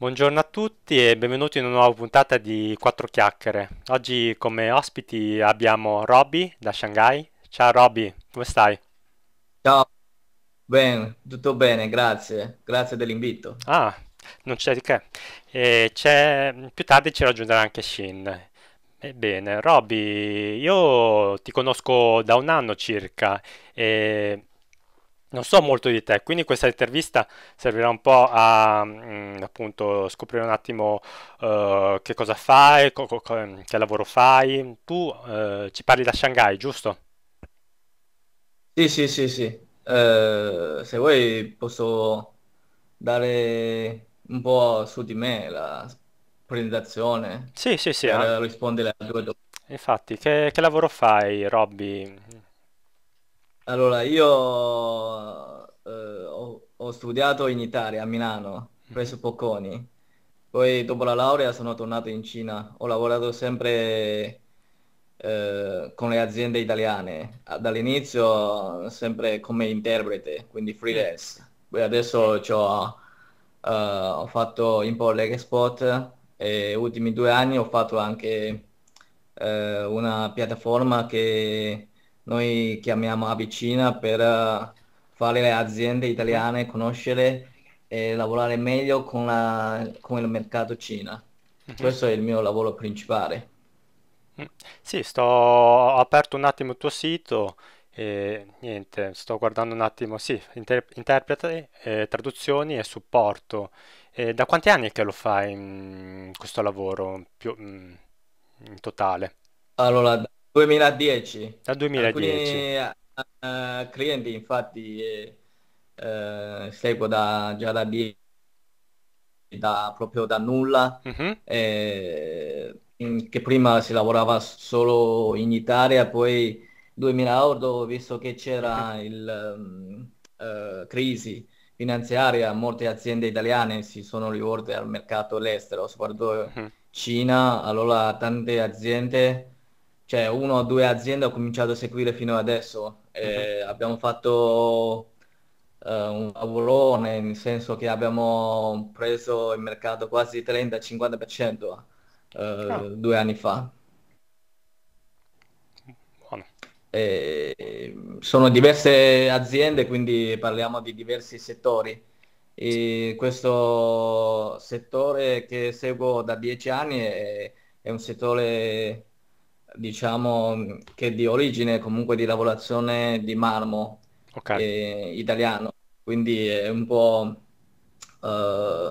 Buongiorno a tutti e benvenuti in una nuova puntata di 4 chiacchiere. Oggi come ospiti abbiamo Robby da Shanghai. Ciao Robby, come stai? Ciao, bene, tutto bene, grazie, grazie dell'invito. Ah, non c'è di che. E c'è... Più tardi ci raggiungerà anche Shin. Ebbene, Robby, io ti conosco da un anno circa e non so molto di te, quindi questa intervista servirà un po' a mh, mm, appunto scoprire un attimo uh, che cosa fai, co- co- mm, che lavoro fai. Tu uh, ci parli da Shanghai, giusto? Sì, sì, sì, sì. Uh, se vuoi posso dare un po' su di me la presentazione Sì, sì, sì. per anche- rispondere alle tue domande. Infatti, che, che lavoro fai, Robby? Allora, io eh, ho, ho, studiato in Italia, a Milano, mhm. presso Pocconi. Poi dopo la laurea sono tornato in Cina. Ho lavorato sempre eh, con le aziende italiane. Dall'inizio sempre come interprete, quindi freelance. Poi adesso ho, eh, ho fatto import leg spot e ultimi due anni ho fatto anche eh, una piattaforma che noi chiamiamo Avicina per eh, fare le aziende italiane conoscere e lavorare meglio con, la, con il mercato Cina. Mhm. Questo è il mio lavoro principale. Mm. Sì, sto ho aperto un attimo il tuo sito e niente, sto guardando un attimo, sì, inter... interpreti, eh, traduzioni e supporto. E da quanti anni che lo fai in mm, questo lavoro più, mm, in totale? Allora, da 2010. Dal 2010. Alcuni uh, clienti infatti uh, seguo da, già da, die- da proprio da nulla. Uh-huh. Eh, che prima si lavorava solo in Italia, poi 2008 visto che c'era uh-huh. il um, uh, crisi finanziaria, molte aziende italiane si sono rivolte al mercato all'estero, soprattutto uh-huh. Cina, allora tante aziende cioè uno o due aziende ho cominciato a seguire fino adesso. E mhm. abbiamo fatto uh, un lavorone, nel senso che abbiamo preso il mercato quasi 30-50% uh, oh. due anni fa. Buono. E sono diverse aziende, quindi parliamo di diversi settori. E questo settore che seguo da dieci anni è, è un settore diciamo, che di origine comunque di lavorazione di marmo okay. eh, italiano, quindi è un po', eh,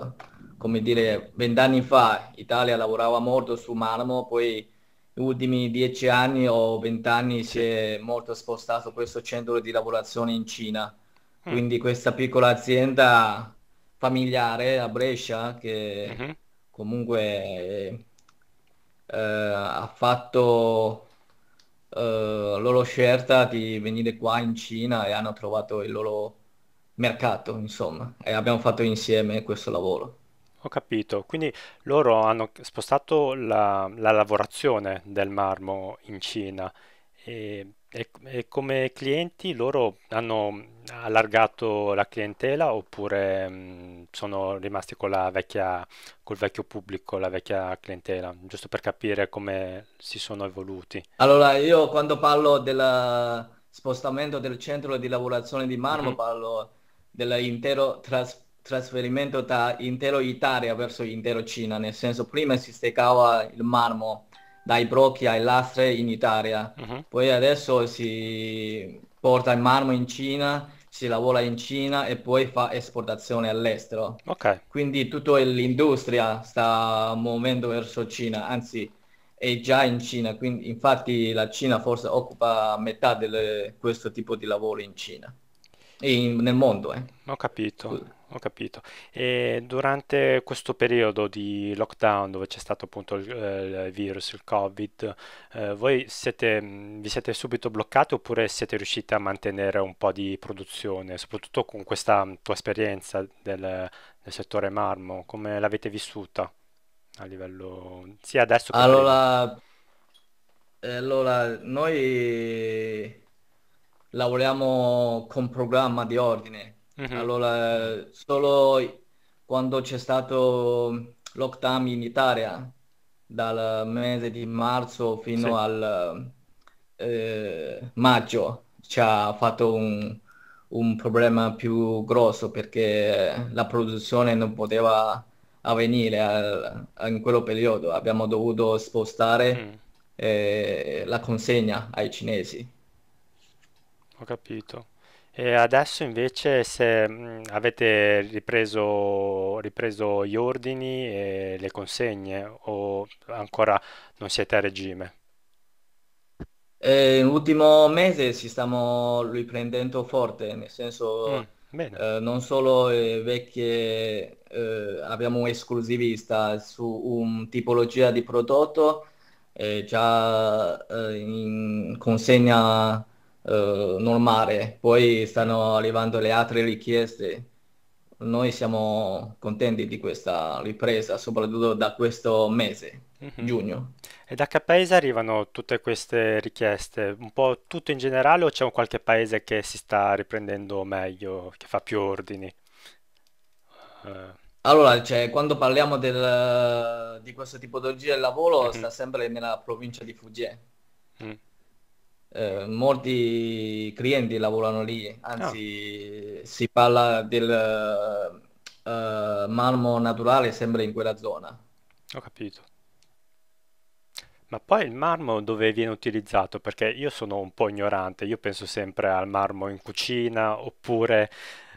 come dire, vent'anni fa Italia lavorava molto su marmo, poi negli ultimi dieci anni o vent'anni si è molto spostato questo centro di lavorazione in Cina, mm. quindi questa piccola azienda familiare a Brescia che mm-hmm. comunque... È, eh, ha fatto eh, loro scelta di venire qua in Cina e hanno trovato il loro mercato, insomma, e abbiamo fatto insieme questo lavoro. Ho capito, quindi loro hanno spostato la, la lavorazione del marmo in Cina e e, come clienti loro hanno allargato la clientela oppure mm, sono rimasti con la vecchia, col vecchio pubblico, la vecchia clientela, giusto per capire come si sono evoluti. Allora, io quando parlo del spostamento del centro di lavorazione di Marmo, mhm. parlo dell'intero tras trasferimento da intero Italia verso intero Cina, nel senso prima si staccava il marmo dai brocchi ai lastre in Italia. Uh-huh. Poi adesso si porta il marmo in Cina, si lavora in Cina e poi fa esportazione all'estero. Okay. Quindi tutta l'industria sta muovendo verso Cina, anzi è già in Cina, quindi infatti la Cina forse occupa metà di questo tipo di lavoro in Cina in, nel mondo. Eh. Ho capito. Ho capito. E durante questo periodo di lockdown dove c'è stato appunto il, eh, il virus, il Covid, eh, voi siete, mm, vi siete subito bloccati oppure siete riusciti a mantenere un po' di produzione, soprattutto con questa mm, tua esperienza del, del settore marmo, come l'avete vissuta a livello sia adesso che allora, prima? Eh, allora noi lavoriamo con programma di ordine. Mm-hmm. Allora, solo quando c'è stato lockdown in Italia, dal mese di marzo fino sì. al eh, maggio, ci ha fatto un, un problema più grosso perché la produzione non poteva avvenire al, eh, in quello periodo. Abbiamo dovuto spostare mm. eh, la consegna ai cinesi. Ho capito. E adesso invece se avete ripreso, ripreso gli ordini e le consegne o ancora non siete a regime? Eh, l'ultimo mese ci stiamo riprendendo forte, nel senso Mm, eh, non solo eh, vecchie, eh, abbiamo esclusivista su un tipologia di prodotto, eh, già eh, in consegna eh, normale, poi stanno arrivando le altre richieste. Noi siamo contenti di questa ripresa, soprattutto da questo mese, mm-hmm. giugno. E da che paese arrivano tutte queste richieste? Un po' tutto in generale o c'è un qualche paese che si sta riprendendo meglio, che fa più ordini? Uh... Allora, cioè, quando parliamo del, di questa tipologia di lavoro, mm-hmm. sta sempre nella provincia di Fujian. Mm. Eh, molti clienti lavorano lì, anzi oh. si parla del uh, marmo naturale sempre in quella zona. Ho capito. Ma poi il marmo dove viene utilizzato? Perché io sono un po' ignorante, io penso sempre al marmo in cucina oppure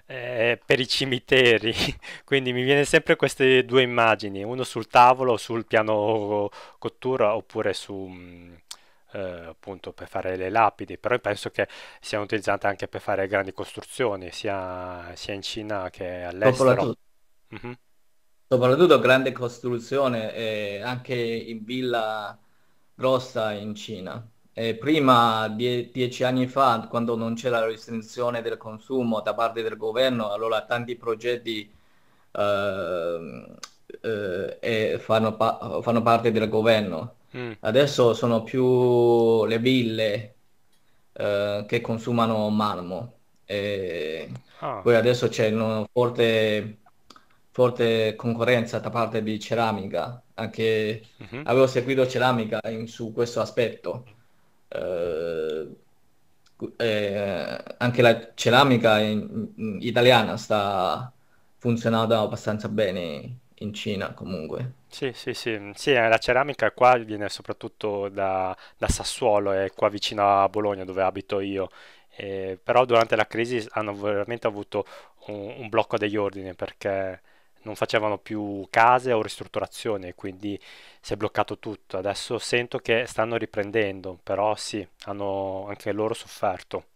eh, per i cimiteri, quindi mi viene sempre queste due immagini, uno sul tavolo, sul piano cottura oppure su, mm, eh, appunto per fare le lapidi, però penso che siano utilizzate anche per fare grandi costruzioni, sia, sia in Cina che all'estero. Soprattutto, mm-hmm. soprattutto grande costruzione eh, anche in villa grossa in Cina. Eh, prima, die- dieci anni fa, quando non c'era la restrizione del consumo da parte del governo, allora tanti progetti eh, eh, fanno, pa- fanno parte del governo. Mm. Adesso sono più le ville eh, che consumano marmo. E ah. Poi adesso c'è una forte, forte, concorrenza da parte di ceramica. Anche mm-hmm. avevo seguito ceramica in, su questo aspetto. Eh, eh, anche la ceramica in, in italiana sta funzionando abbastanza bene in Cina comunque. Sì, sì, sì, sì, eh, la ceramica qua viene soprattutto da, da Sassuolo, è qua vicino a Bologna dove abito io, Eh, però durante la crisi hanno veramente avuto un, un blocco degli ordini perché non facevano più case o ristrutturazioni, quindi si è bloccato tutto. Adesso sento che stanno riprendendo, però sì, hanno anche loro sofferto,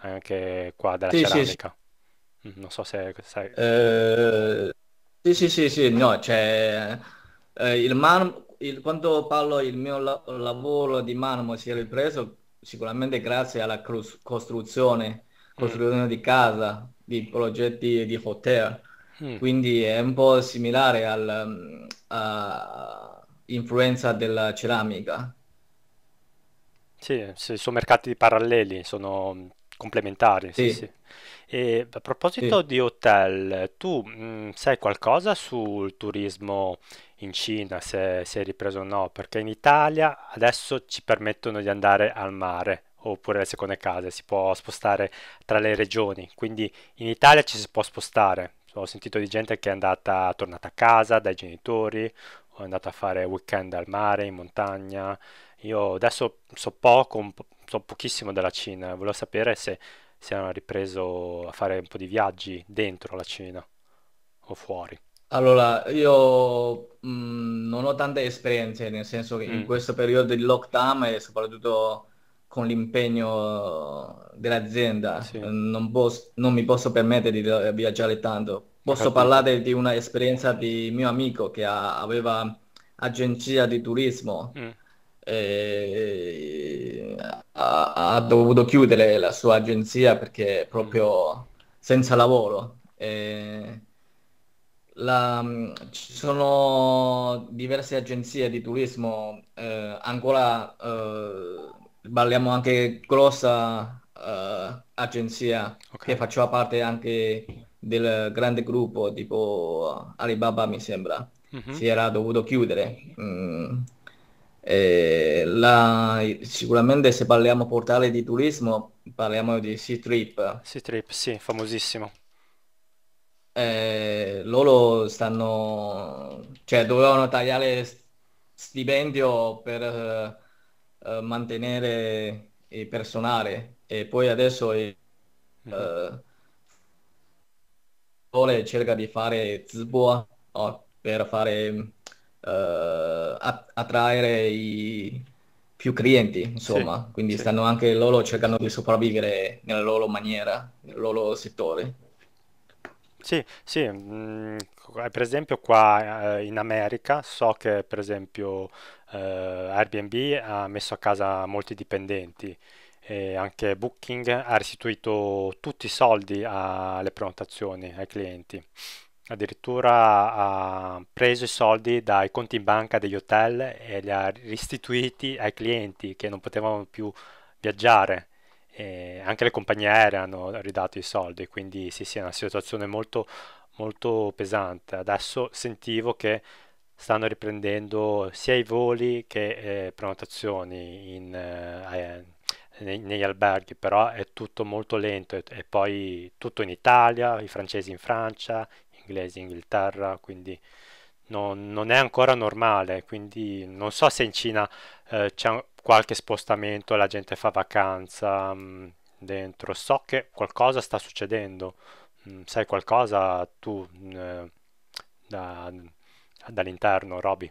anche qua della Sì, sì, sì. ceramica. Mm, non so se sai. Eh, sì, sì, sì, sì, no, cioè, eh, il Marmo, il, quando parlo il mio la lavoro di Marmo si è ripreso sicuramente grazie alla costruzione, costruzione mm. di casa, di progetti di hotel, mm. quindi è un po' similare all'influenza mm, della ceramica. Sì, sì, sono mercati paralleli, sono mm, complementari. Sì. Sì, e a proposito di hotel, tu mh, mm, sai qualcosa sul turismo in Cina, se si è ripreso o no? Perché in Italia adesso ci permettono di andare al mare oppure alle seconde case, si può spostare tra le regioni, quindi in Italia ci si può spostare. Ho sentito di gente che è andata, tornata a casa dai genitori, o è andata a fare weekend al mare, in montagna. Io adesso so poco, po so pochissimo della Cina, volevo sapere se si erano ripreso a fare un po' di viaggi dentro la Cina o fuori. Allora, io mh, mm, non ho tante esperienze, nel senso che mm. in questo periodo di lockdown e soprattutto con l'impegno dell'azienda sì. non, posso, non, mi posso permettere di viaggiare tanto. Posso Capito. parlare di un'esperienza di mio amico che ha, aveva agenzia di turismo mm eh, ha, ha, dovuto chiudere la sua agenzia perché proprio senza lavoro. Eh, la, mm, ci sono diverse agenzie di turismo, eh, ancora parliamo eh, anche grossa eh, agenzia okay. che faceva parte anche del grande gruppo tipo Alibaba mi sembra, mm-hmm. si era dovuto chiudere. Mm eh, la, sicuramente se parliamo portale di turismo parliamo di C-Trip. C-Trip, sì, famosissimo. Eh, loro stanno, cioè dovevano tagliare stipendio per eh, eh, mantenere il personale e poi adesso il mm-hmm. Eh, cerca di fare zbuo oh, per fare eh, attraere i più clienti, insomma, sì, quindi sì. stanno anche loro cercando di sopravvivere nella loro maniera, nel loro settore. Sì, sì, mm, per esempio qua eh, in America so che per esempio eh, Airbnb ha messo a casa molti dipendenti e anche Booking ha restituito tutti i soldi alle prenotazioni, ai clienti. Addirittura ha preso i soldi dai conti in banca degli hotel e li ha restituiti ai clienti che non potevano più viaggiare. E anche le compagnie aeree hanno ridato i soldi, quindi sì, sì, è una situazione molto, molto pesante. Adesso sentivo che stanno riprendendo sia i voli che eh, prenotazioni in, eh, eh nei, negli alberghi, però è tutto molto lento e, e, poi tutto in Italia, i francesi in Francia, inglesi, Inghilterra, quindi non, non, è ancora normale, quindi non so se in Cina eh, c'è qualche spostamento, la gente fa vacanza mh, mm, dentro, so che qualcosa sta succedendo, mh, mm, sai qualcosa tu mh, mm, da, dall'interno, Roby?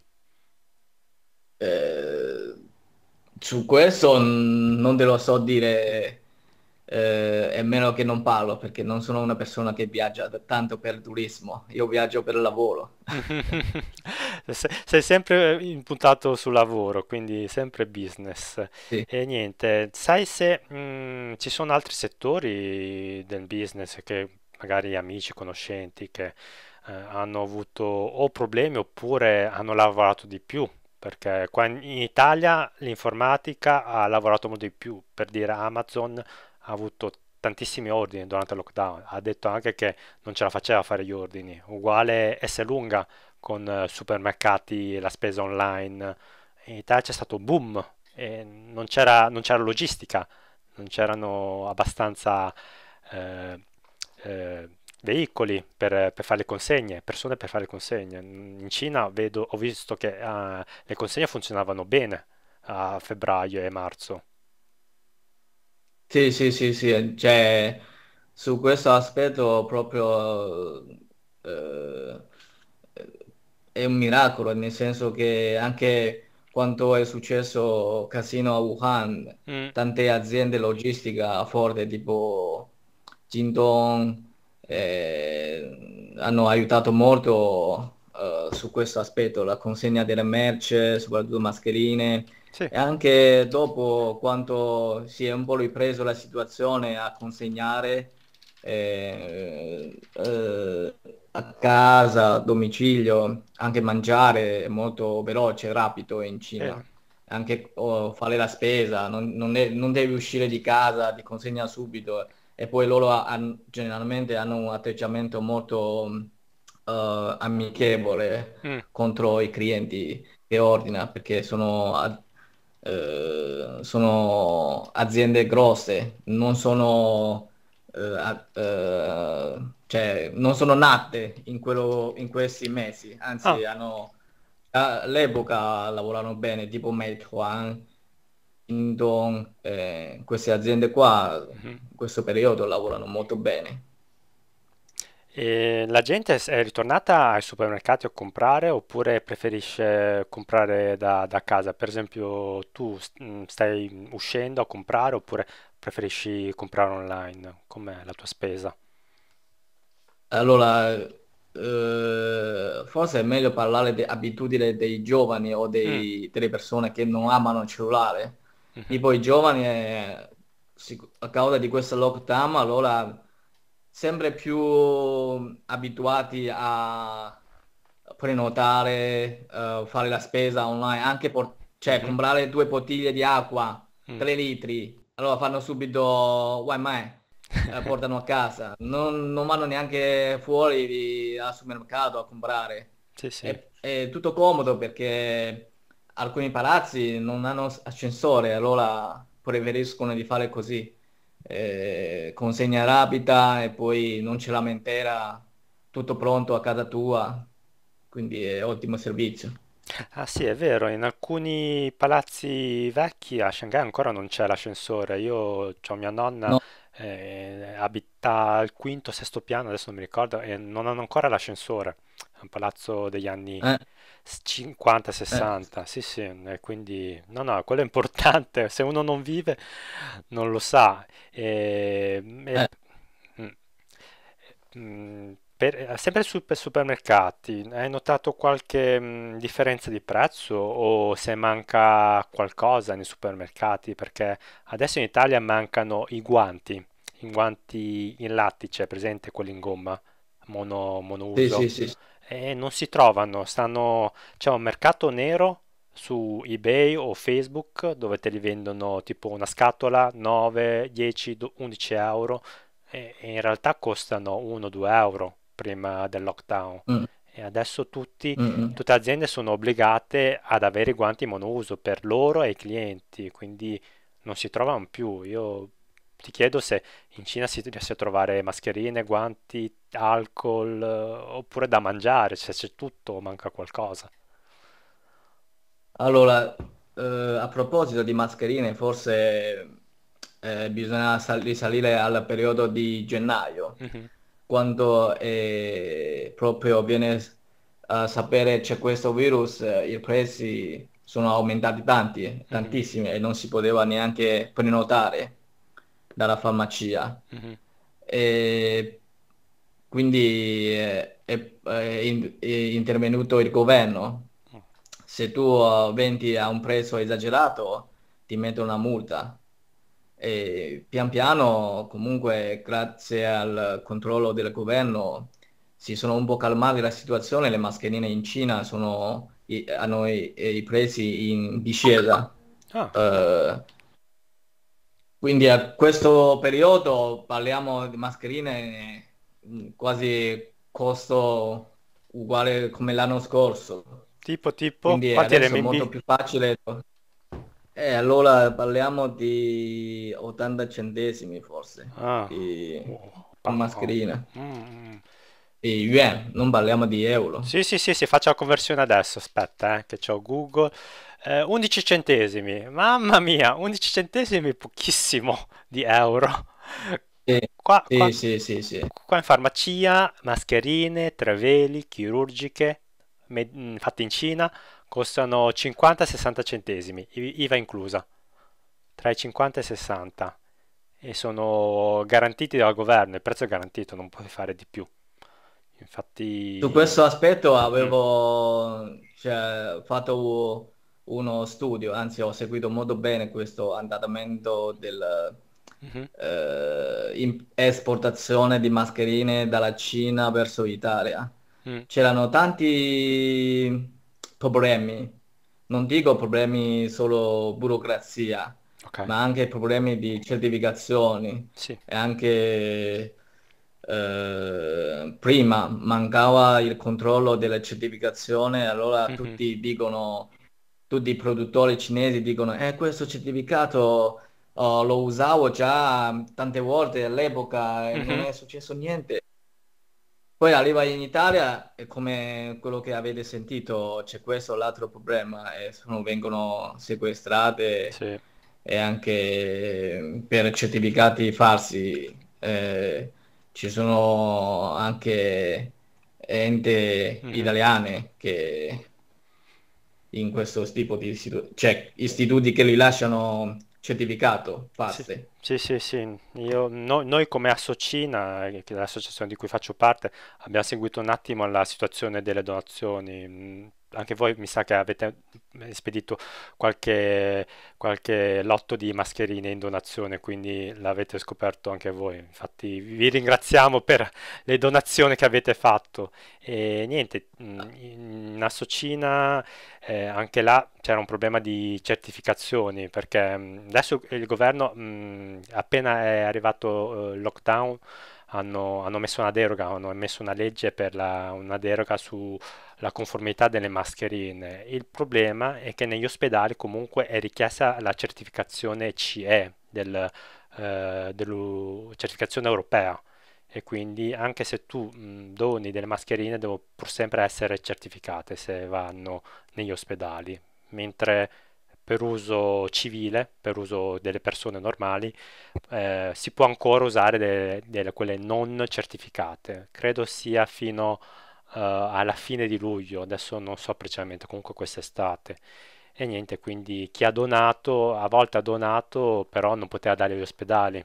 Eh, su questo non te lo so dire eh, è meno che non parlo perché non sono una persona che viaggia tanto per turismo, io viaggio per lavoro. Sei sempre impuntato sul lavoro, quindi sempre business. Sì. E niente, sai se mh, mm, ci sono altri settori del business che magari amici, conoscenti che eh, hanno avuto o problemi oppure hanno lavorato di più perché qua in Italia l'informatica ha lavorato molto di più, per dire Amazon ha avuto tantissimi ordini durante il lockdown, ha detto anche che non ce la faceva a fare gli ordini, uguale S lunga con eh, supermercati, la spesa online, in Italia c'è stato un boom, non c'era, non, c'era, logistica, non c'erano abbastanza eh, eh, veicoli per, per, fare le consegne, persone per fare le consegne. In Cina vedo, ho visto che eh, le consegne funzionavano bene a febbraio e marzo sì, sì, sì, sì, eh, cioè su questo aspetto proprio eh, eh, è un miracolo, nel senso che anche quanto è successo casino a Wuhan, Mm. tante aziende logistica forti tipo Jingdong eh, hanno aiutato molto eh, su questo aspetto, la consegna delle merce, soprattutto mascherine. Sì. E anche dopo quanto si è un po' ripreso la situazione a consegnare eh, eh, a casa, a domicilio, anche mangiare è molto veloce, rapido in Cina. Eh. Anche oh, fare la spesa, non, non, è, non, devi uscire di casa, ti consegna subito. E poi loro ha, generalmente hanno un atteggiamento molto Uh, amichevole mm. contro i clienti che ordina perché sono eh, sono aziende grosse, non sono, eh, eh, cioè, non sono nate in, quello, in questi mesi, anzi oh. hanno, all'epoca lavorano bene, tipo Meituan, Indon, eh, queste aziende qua mhm. in questo periodo lavorano molto bene. E eh, la gente è ritornata ai supermercati a comprare oppure preferisce comprare da, da casa? Per esempio, tu mm, stai uscendo a comprare oppure preferisci comprare online? Com'è la tua spesa? Allora, eh, forse è meglio parlare di abitudini dei giovani o dei, mm. delle persone che non amano il cellulare. Mm-hmm. Tipo i giovani, eh, a causa di questo lockdown, allora sempre più abituati a prenotare, uh, fare la spesa online, anche por- cioè mm. comprare due bottiglie di acqua, mm. 3 litri, allora fanno subito why mai? Eh, portano a casa, non, non vanno neanche fuori di, al supermercato a comprare. Sì, sì. È, è, tutto comodo perché alcuni palazzi non hanno ascensore, allora preferiscono di fare così eh, consegna rapida e poi non c'è lamentela, tutto pronto a casa tua, quindi è ottimo servizio. Ah sì, è vero, in alcuni palazzi vecchi a Shanghai ancora non c'è l'ascensore. Io ho mia nonna no. eh, abita al quinto, sesto piano, adesso non mi ricordo, e non hanno ancora l'ascensore. È un palazzo degli anni eh. 50-60, eh. sì sì, quindi no no, quello è importante, se uno non vive non lo sa. E, eh. e, mm, mh, mm, per, sempre sui supermercati, hai notato qualche mh, mm, differenza di prezzo o se manca qualcosa nei supermercati? Perché adesso in Italia mancano i guanti, i guanti in lattice, presente quelli in gomma, mono, monouso. Sì, sì, sì e non si trovano, stanno, c'è un mercato nero su eBay o Facebook dove te li vendono tipo una scatola 9, 10, 11 euro e, e in realtà costano 1-2 euro prima del lockdown. Mm. E adesso tutti, mm, mm. tutte le aziende sono obbligate ad avere i guanti monouso per loro e i clienti, quindi non si trovano più. Io ti chiedo se in Cina si riesce a trovare mascherine, guanti, alcol eh, oppure da mangiare, se c'è tutto o manca qualcosa. Allora, eh, a proposito di mascherine, forse eh, bisogna sal- risalire al periodo di gennaio, mm-hmm. quando eh, proprio viene a sapere c'è questo virus, i prezzi sono aumentati tanti, mhm. tantissimi mm-hmm. e non si poteva neanche prenotare dalla farmacia. Mm-hmm. E quindi è, è, è, intervenuto il governo. Mm. Se tu vendi a un prezzo esagerato ti mettono una multa. E pian piano, comunque, grazie al controllo del governo, si sono un po' calmate la situazione, le mascherine in Cina sono, hanno i, i prezzi in discesa. Ah. Uh, quindi a questo periodo parliamo di mascherine mm, quasi costo uguale come l'anno scorso. Tipo, tipo, Quindi Infatti adesso è molto più facile. Eh, allora parliamo di 80 centesimi forse. Ah. Di... Wow. mascherina. Mm. Di yuan, non parliamo di euro. Sì, sì, sì, sì, faccio la conversione adesso, aspetta, eh, che ho Google. Eh, 11 centesimi, mamma mia, 11 centesimi pochissimo di euro. Eh, qua, sì, qua, sì, sì, sì. qua in farmacia mascherine, treveli, chirurgiche med- mm, fatte in Cina costano 50-60 centesimi, IVA inclusa, tra i 50 e i 60 e sono garantiti dal governo, il prezzo è garantito, non puoi fare di più. Infatti... Su questo aspetto avevo cioè, fatto uno studio, anzi ho seguito molto bene questo andamento del, Uh-huh. Eh, esportazione di mascherine dalla Cina verso l'Italia. Mm. C'erano tanti problemi, non dico problemi solo burocrazia, okay. ma anche problemi di certificazioni sì. e anche eh, prima mancava il controllo della certificazione, allora mm-hmm. tutti dicono tutti i produttori cinesi dicono eh, questo certificato oh, lo usavo già tante volte all'epoca e mm-hmm. non mhm. è successo niente. Poi arriva in Italia e come quello che avete sentito c'è questo l'altro problema e sono, vengono sequestrate sì. e anche per certificati falsi eh, ci sono anche ente mm-hmm. italiane che in questo tipo di istituti, cioè istituti che li lasciano certificato, parte. Sì, sì, sì, sì. Io, no, noi come Associna, l'associazione di cui faccio parte, abbiamo seguito un attimo la situazione delle donazioni mm, anche voi mi sa che avete spedito qualche, qualche lotto di mascherine in donazione, quindi l'avete scoperto anche voi. Infatti vi ringraziamo per le donazioni che avete fatto. E niente, mm, in Associna eh, anche là c'era un problema di certificazioni, perché mm, adesso il governo, mh, mm, appena è arrivato eh, il eh, lockdown, hanno, hanno messo una deroga, hanno messo una legge per la, una deroga sulla conformità delle mascherine. Il problema è che negli ospedali comunque è richiesta la certificazione CE, del, eh, della certificazione europea e quindi anche se tu mh, doni delle mascherine devono pur sempre essere certificate se vanno negli ospedali, mentre per uso civile, per uso delle persone normali, eh, si può ancora usare delle, delle, quelle non certificate. Credo sia fino uh, alla fine di luglio, adesso non so precisamente, comunque quest'estate. E niente, quindi chi ha donato, a volte ha donato, però non poteva dare agli ospedali.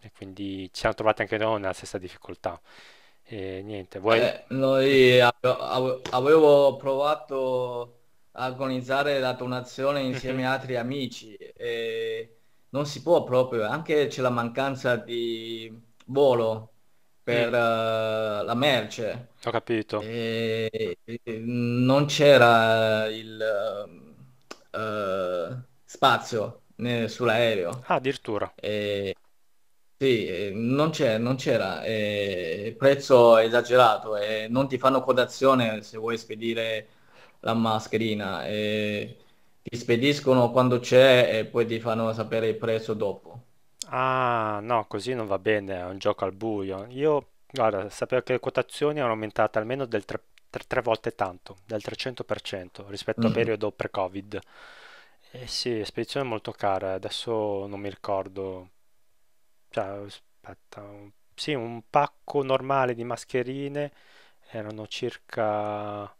E quindi ci siamo trovati anche noi nella stessa difficoltà. E niente, vuoi... Eh, noi avevo provato organizzare la donazione insieme a altri amici. E non si può proprio, anche c'è la mancanza di volo per mm. uh, la merce. Ho capito. E, e non c'era il uh, spazio né, sull'aereo. Ah, addirittura. E, sì, non, c'è, non c'era. il prezzo esagerato e non ti fanno codazione se vuoi spedire la mascherina e ti spediscono quando c'è e poi ti fanno sapere il prezzo dopo. Ah, no, così non va bene, è un gioco al buio. Io, guarda, sapevo che le quotazioni erano aumentate almeno del tre, 3, 3 volte tanto, del 300% rispetto mm al periodo pre-Covid. Eh sì, spedizione molto cara, eh, adesso non mi ricordo. Cioè, aspetta, un... sì, un pacco normale di mascherine erano circa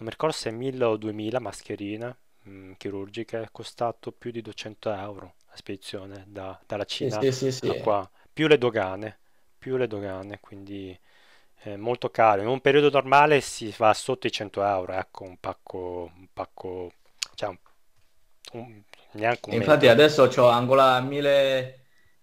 non mi ricordo se 1000 o 2000 mascherine mh, mm, chirurgiche, è costato più di 200 euro la spedizione da, dalla Cina sì, sì, sì, qua, più le dogane, più le dogane, quindi eh, molto caro. In un periodo normale si va sotto i 100 euro, ecco un pacco, un pacco cioè un, un, neanche un Infatti metro. adesso ho Angola 1000...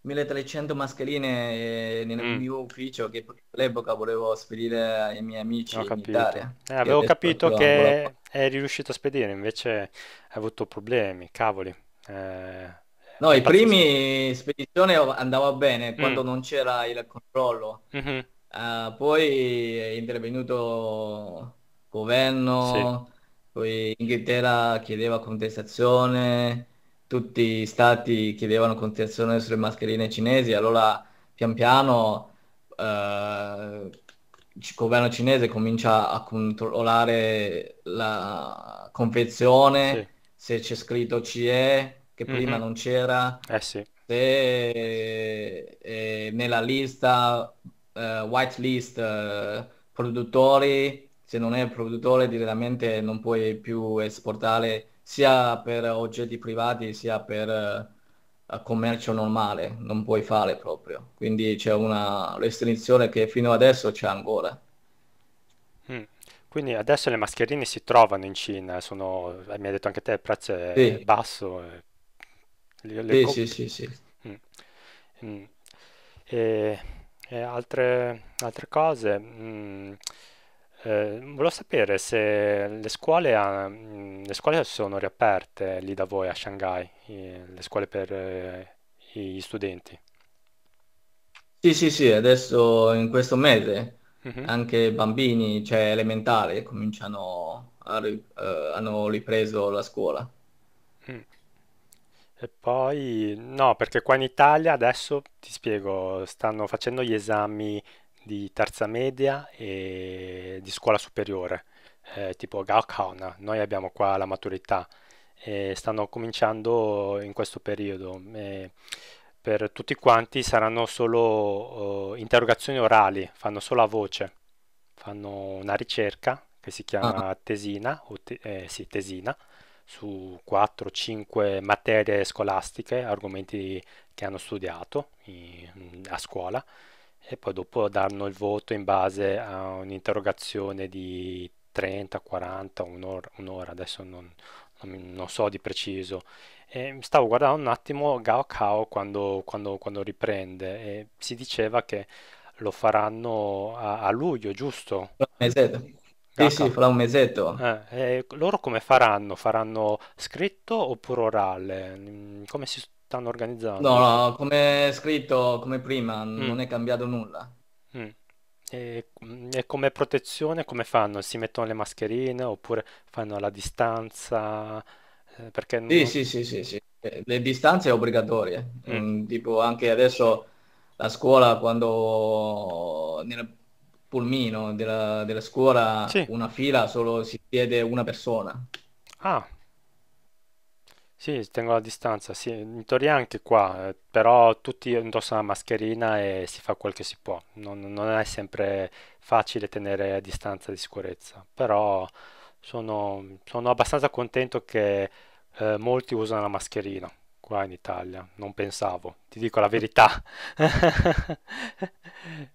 1300 mascherine eh, nel mm. mio ufficio che all'epoca volevo spedire ai miei amici in Italia. Eh, avevo capito che eri riuscito a spedire, invece hai avuto problemi, cavoli. Eh, no, i primi spedizione andava bene mm. quando mm. non c'era il controllo. Mm-hmm. Uh, poi è intervenuto il governo, sì. poi Inghilterra chiedeva contestazione tutti gli stati chiedevano contenzione sulle mascherine cinesi, allora pian piano eh, il governo cinese comincia a controllare la confezione, sì. se c'è scritto CE, che prima mm-hmm. non c'era, eh sì. se eh, nella lista, eh, white list eh, produttori, se non è produttore direttamente non puoi più esportare sia per oggetti privati sia per uh, commercio normale, non puoi fare proprio. Quindi c'è una restrizione che fino adesso c'è ancora. Mm. Quindi adesso le mascherine si trovano in Cina, sono, eh, mi hai detto anche te, il prezzo è sì. basso. Eh, le, le sì, comp- sì, sì, sì, mm. mm. e, e, altre, altre cose. Mm. Ehm, volevo sapere se le scuole, ha, mhmm, le scuole, sono riaperte lì da voi a Shanghai, le scuole per gli eh, studenti. Sì, sì, sì, adesso in questo mese anche bambini, cioè elementari, cominciano a, eh, hanno ripreso la scuola. Mm. E poi no, perché qua in Italia adesso ti spiego, stanno facendo gli esami di terza media e di scuola superiore, eh, tipo Gaokhaun, noi abbiamo qua la maturità e stanno cominciando in questo periodo. E per tutti quanti saranno solo uh, interrogazioni orali, fanno solo a voce, fanno una ricerca che si chiama ah. tesina, te eh, sì, tesina su 4-5 materie scolastiche, argomenti che hanno studiato in, a scuola e poi dopo danno il voto in base a un'interrogazione di 30, 40, un'ora, un'ora adesso non, non, non, so di preciso. E stavo guardando un attimo Gao Cao quando, quando, quando riprende e si diceva che lo faranno a, a luglio, giusto? Esatto. Sì, sì, fra un mesetto. Eh, loro come faranno? Faranno scritto oppure orale? Mm, come si, stanno organizzando. No, no, come scritto, come prima, mm. non è cambiato nulla. Mm. E, mm, e, come protezione come fanno? Si mettono le mascherine oppure fanno la distanza? Eh, perché sì, non... sì, sì, sì, sì, eh, le distanze obbligatorie. Mm. mm. tipo anche adesso la scuola quando nel pulmino della, della scuola sì. una fila solo si chiede una persona. Ah, sì, tengo la distanza, sì, in teoria anche qua, eh, però tutti indossano la mascherina e si fa quel che si può. Non, non è sempre facile tenere a distanza di sicurezza, però sono, sono abbastanza contento che eh, molti usano la mascherina qua in Italia, non pensavo, ti dico la verità.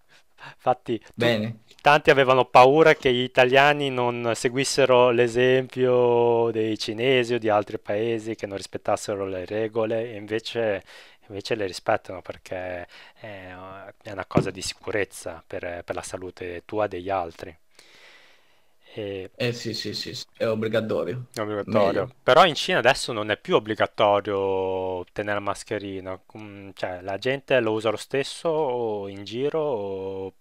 Infatti, tu, tanti avevano paura che gli italiani non seguissero l'esempio dei cinesi o di altri paesi che non rispettassero le regole, invece, invece le rispettano perché eh, è una cosa di sicurezza per, per la salute tua e degli altri. E... Eh sì, sì, sì, sì, è obbligatorio. È obbligatorio. Meglio. Però in Cina adesso non è più obbligatorio tenere la mascherina, mm, cioè la gente lo usa lo stesso o in giro o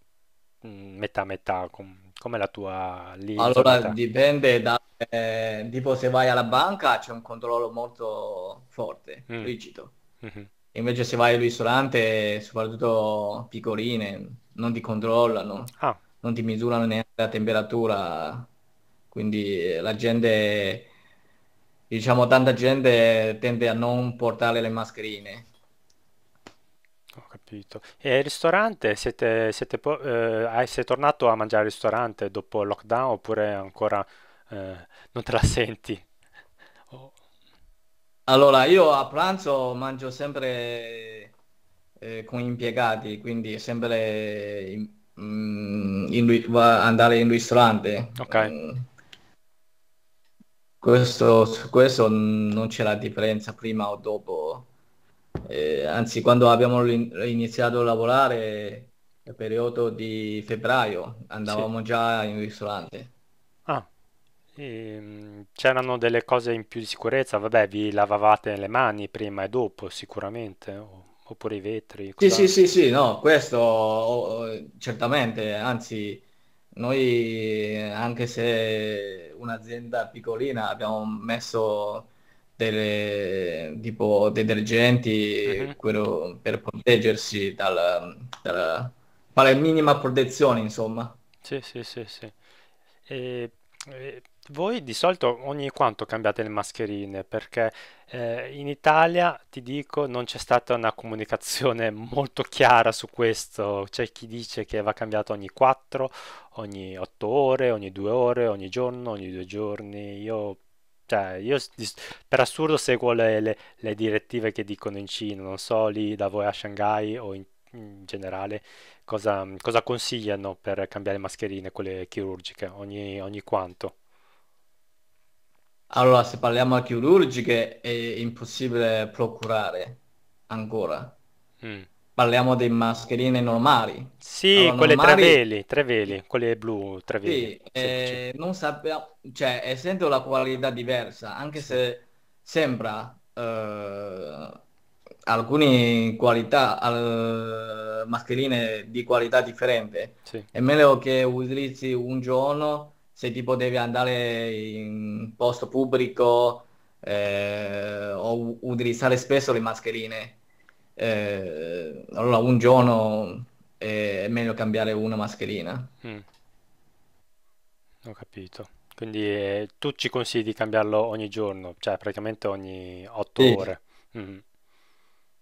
mm, metà metà, come la tua lì? Allora dipende da... Eh, tipo se vai alla banca c'è un controllo molto forte, mm. rigido. Mm-hmm. Invece se vai al ristorante, soprattutto piccoline, non ti controllano. Ah non ti misurano neanche la temperatura, quindi la gente, diciamo tanta gente tende a non portare le mascherine. Ho capito. E il ristorante, siete, siete po- eh, sei tornato a mangiare al ristorante dopo il lockdown oppure ancora eh, non te la senti? Oh. Allora, io a pranzo mangio sempre eh, con gli impiegati, quindi sempre in Mm, in, andare in ristorante. Ok. Mm. Questo, su questo non c'è la differenza prima o dopo. Eh, anzi, quando abbiamo iniziato a lavorare, nel periodo di febbraio, andavamo sì. già in ristorante. Ah. E, ehm, c'erano delle cose in più di sicurezza, vabbè, vi lavavate le mani prima e dopo sicuramente? O oppure i vetri. Sì, sì, sì, sì, no, questo oh, oh, certamente, anzi noi anche se un'azienda piccolina abbiamo messo delle tipo detergenti uh-huh. per proteggersi dalla, dalla minima protezione insomma sì sì sì sì e, voi di solito ogni quanto cambiate le mascherine? Perché eh, in Italia, ti dico, non c'è stata una comunicazione molto chiara su questo. C'è chi dice che va cambiato ogni 4, ogni 8 ore, ogni 2 ore, ogni giorno, ogni 2 giorni. Io cioè, io per assurdo seguo le, le, le, direttive che dicono in Cina, non so lì da voi a Shanghai o in, in generale cosa, cosa, consigliano per cambiare mascherine, quelle chirurgiche, ogni, ogni quanto. Allora, se parliamo di chirurgiche è impossibile procurare ancora. Mm. Parliamo di mascherine normali. Sì, allora, quelle normali... tre veli, tre veli, quelle blu, tre veli. Eh, sì, eh, non sappiamo, cioè, essendo la qualità diversa, anche se sembra eh, alcune qualità, al... mascherine di qualità differente, sì. è meglio che utilizzi un giorno se tipo devi andare in posto pubblico eh, o utilizzare spesso le mascherine, eh, allora un giorno eh, è meglio cambiare una mascherina. Mm. Ho capito. Quindi eh, tu ci consigli di cambiarlo ogni giorno, cioè praticamente ogni 8 sì. ore. Mm.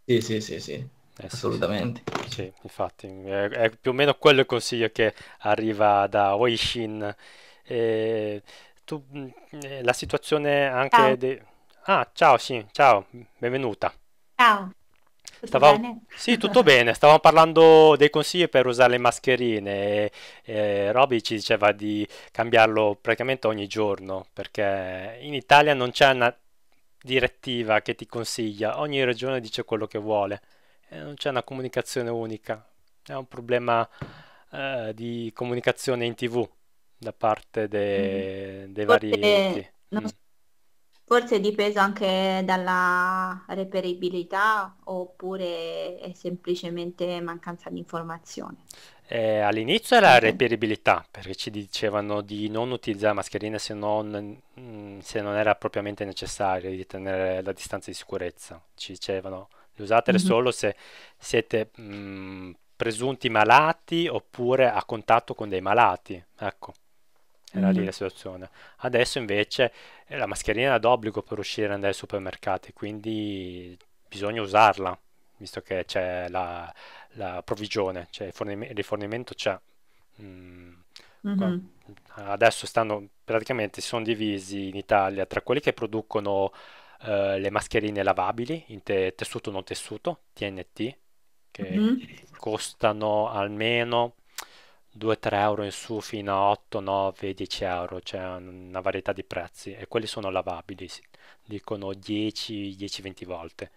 Sì, sì, sì, sì. Eh, Assolutamente. Sì, sì. infatti, è, eh, è, più o meno quello il consiglio che arriva da Oishin, eh, tu, mm, eh, la situazione anche... Ciao. De... Ah, ciao, sì, ciao, benvenuta. Ciao. Tutto Stavo... bene? Sì, tutto bene. Stavamo parlando dei consigli per usare le mascherine e, e Roby ci diceva di cambiarlo praticamente ogni giorno perché in Italia non c'è una direttiva che ti consiglia, ogni regione dice quello che vuole e non c'è una comunicazione unica. È un problema eh, di comunicazione in TV da parte de, mm-hmm. dei vari enti. Non... Mm. Forse è dipeso anche dalla reperibilità oppure è semplicemente mancanza di informazione. Eh, all'inizio era okay. reperibilità perché ci dicevano di non utilizzare mascherine se non, mm, se non, era propriamente necessario, di tenere la distanza di sicurezza. Ci dicevano di usatele mm -hmm. solo se siete mh, mm, presunti malati oppure a contatto con dei malati. Ecco era lì mm-hmm. la situazione. Adesso invece eh, la mascherina è d'obbligo per uscire e andare ai supermercati, quindi bisogna usarla, visto che c'è la, la provvigione, cioè il, fornime, rifornimento c'è. Mm. Mm-hmm. Adesso stanno praticamente si sono divisi in Italia tra quelli che producono eh, le mascherine lavabili in te- tessuto non tessuto, TNT, che mm-hmm. costano almeno 2-3 euro in su fino a 8, 9, 10 euro, cioè una varietà di prezzi e quelli sono lavabili, dicono 10, 10, 20 volte.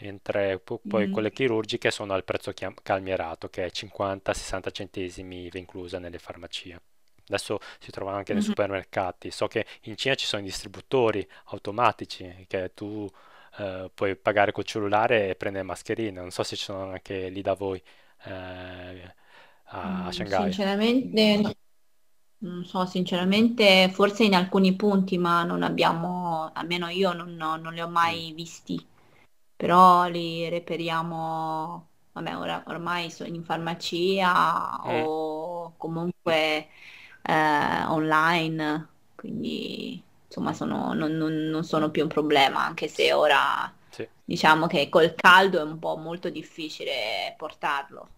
Mentre poi mm. quelle chirurgiche sono al prezzo calmierato che è 50-60 centesimi inclusa nelle farmacie. Adesso si trovano anche nei mm-hmm. supermercati. So che in Cina ci sono i distributori automatici che tu eh, puoi pagare col cellulare e prendere mascherine. Non so se ci sono anche lì da voi. Eh, Mm, a Shanghai? Sinceramente, no. non so, sinceramente forse in alcuni punti, ma non abbiamo, almeno io non, non li ho mai mm. visti, però li reperiamo, vabbè, or- ormai sono in farmacia mm. o comunque eh, online, quindi insomma mm. sono, non, non, non, sono più un problema, anche se ora diciamo che col caldo è un po' molto difficile portarlo.